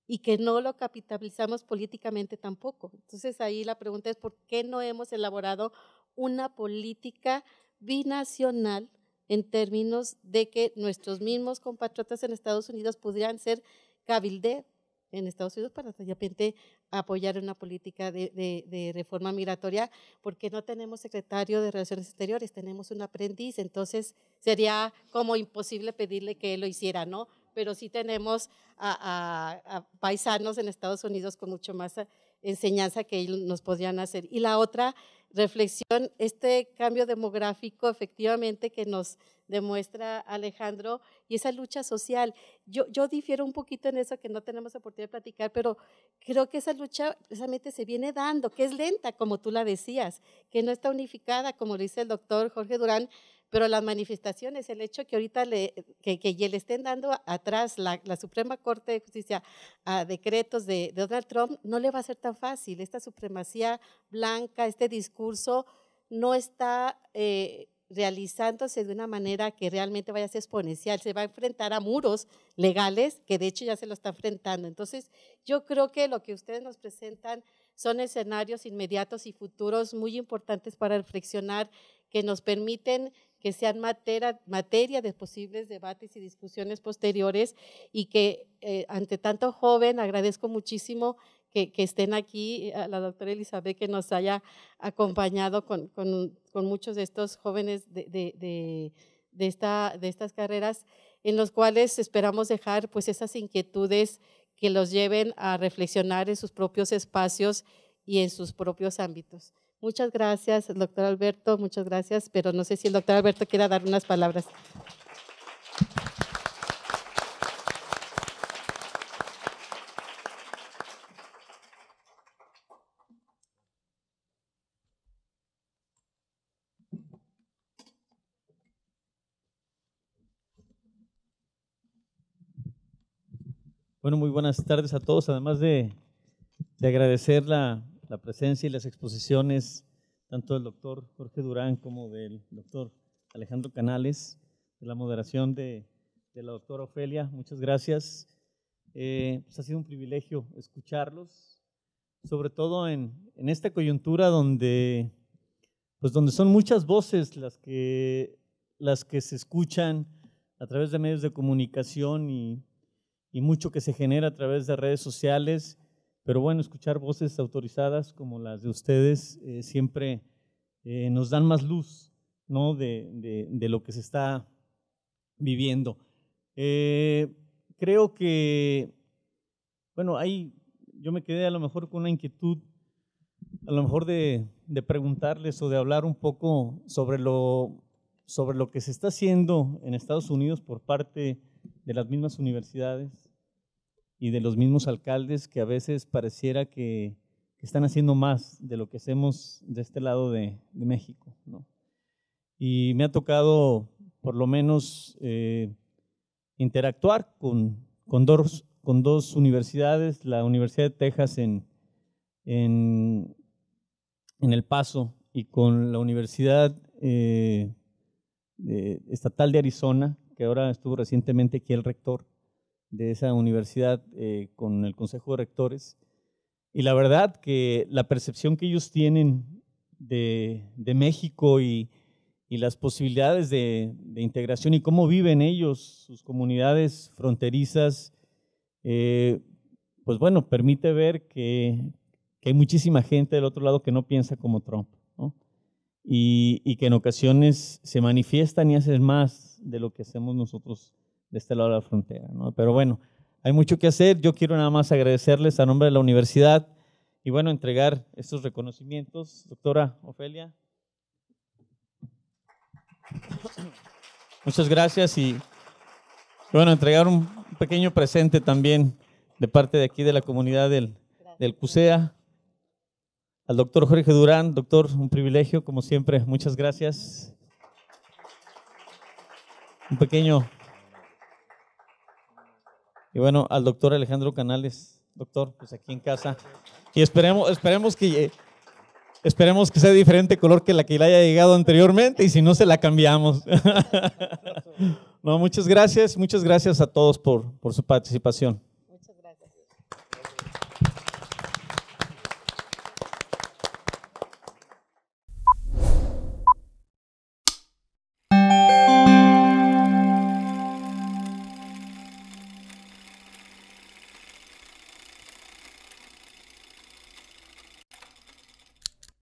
y que no lo capitalizamos políticamente tampoco. Entonces ahí la pregunta es por qué no hemos elaborado una política binacional en términos de que nuestros mismos compatriotas en Estados Unidos pudieran ser cabildes en Estados Unidos para de repente apoyar una política de, reforma migratoria, porque no tenemos secretario de Relaciones Exteriores, tenemos un aprendiz, entonces sería como imposible pedirle que lo hiciera, ¿no? Pero sí tenemos a, paisanos en Estados Unidos con mucho más enseñanza que ellos nos podrían hacer. Y la otra reflexión, este cambio demográfico efectivamente que nos demuestra Alejandro y esa lucha social. Yo, yo difiero un poquito en eso que no tenemos oportunidad de platicar, pero creo que esa lucha precisamente se viene dando, que es lenta, como tú la decías, que no está unificada, como dice el doctor Jorge Durán, pero las manifestaciones, el hecho que ahorita le, que, que le estén dando atrás la, la Suprema Corte de Justicia a decretos de, Donald Trump, no le va a ser tan fácil. Esta supremacía blanca, este discurso, no está eh, realizándose de una manera que realmente vaya a ser exponencial. Se va a enfrentar a muros legales que de hecho ya se lo está enfrentando. Entonces, yo creo que lo que ustedes nos presentan son escenarios inmediatos y futuros muy importantes para reflexionar que nos permiten que sean materia, de posibles debates y discusiones posteriores y que eh, ante tanto joven agradezco muchísimo que, estén aquí, la doctora Elizabeth que nos haya acompañado con, muchos de estos jóvenes de, de estas carreras, en los cuales esperamos dejar pues esas inquietudes que los lleven a reflexionar en sus propios espacios y en sus propios ámbitos. Muchas gracias, doctor Alberto, muchas gracias, pero no sé si el doctor Alberto quiera dar unas palabras. Bueno, muy buenas tardes a todos. Además de, de agradecer la, la presencia y las exposiciones tanto del doctor Jorge Durán como del doctor Alejandro Canales, de la moderación de, la doctora Ofelia. Muchas gracias. Eh, pues ha sido un privilegio escucharlos, sobre todo en, esta coyuntura donde, pues donde son muchas voces las que, las que se escuchan a través de medios de comunicación y, y mucho que se genera a través de redes sociales pero bueno, escuchar voces autorizadas como las de ustedes eh, siempre eh, nos dan más luz de, lo que se está viviendo. Eh, creo que, bueno, ahí yo me quedé a lo mejor con una inquietud, a lo mejor de, preguntarles o de hablar un poco sobre lo, sobre lo que se está haciendo en Estados Unidos por parte de las mismas universidades, y de los mismos alcaldes que a veces pareciera que, están haciendo más de lo que hacemos de este lado de, México. Y me ha tocado, por lo menos, eh, interactuar con, con, dos, con dos universidades, la Universidad de Texas en, en, El Paso y con la Universidad eh, Estatal de Arizona, que ahora estuvo recientemente aquí el rector de esa universidad eh, con el Consejo de Rectores. Y la verdad que la percepción que ellos tienen de, México y, las posibilidades de, integración y cómo viven ellos, sus comunidades fronterizas, eh, pues bueno, permite ver que, hay muchísima gente del otro lado que no piensa como Trump, y, y que en ocasiones se manifiestan y hacen más de lo que hacemos nosotros de este lado de la frontera. ¿no? Pero bueno, hay mucho que hacer. Yo quiero nada más agradecerles a nombre de la universidad y bueno, entregar estos reconocimientos. Doctora Ofelia. Muchas gracias y bueno, entregar un pequeño presente también de parte de aquí de la comunidad del, del CUSEA. Al doctor Jorge Durán, doctor, un privilegio, como siempre, muchas gracias. Un pequeño y bueno, al doctor Alejandro Canales, doctor, pues aquí en casa. Y esperemos, esperemos que eh, esperemos que sea diferente color que la que le haya llegado anteriormente y si no se la cambiamos. no, muchas gracias, muchas gracias a todos por su participación.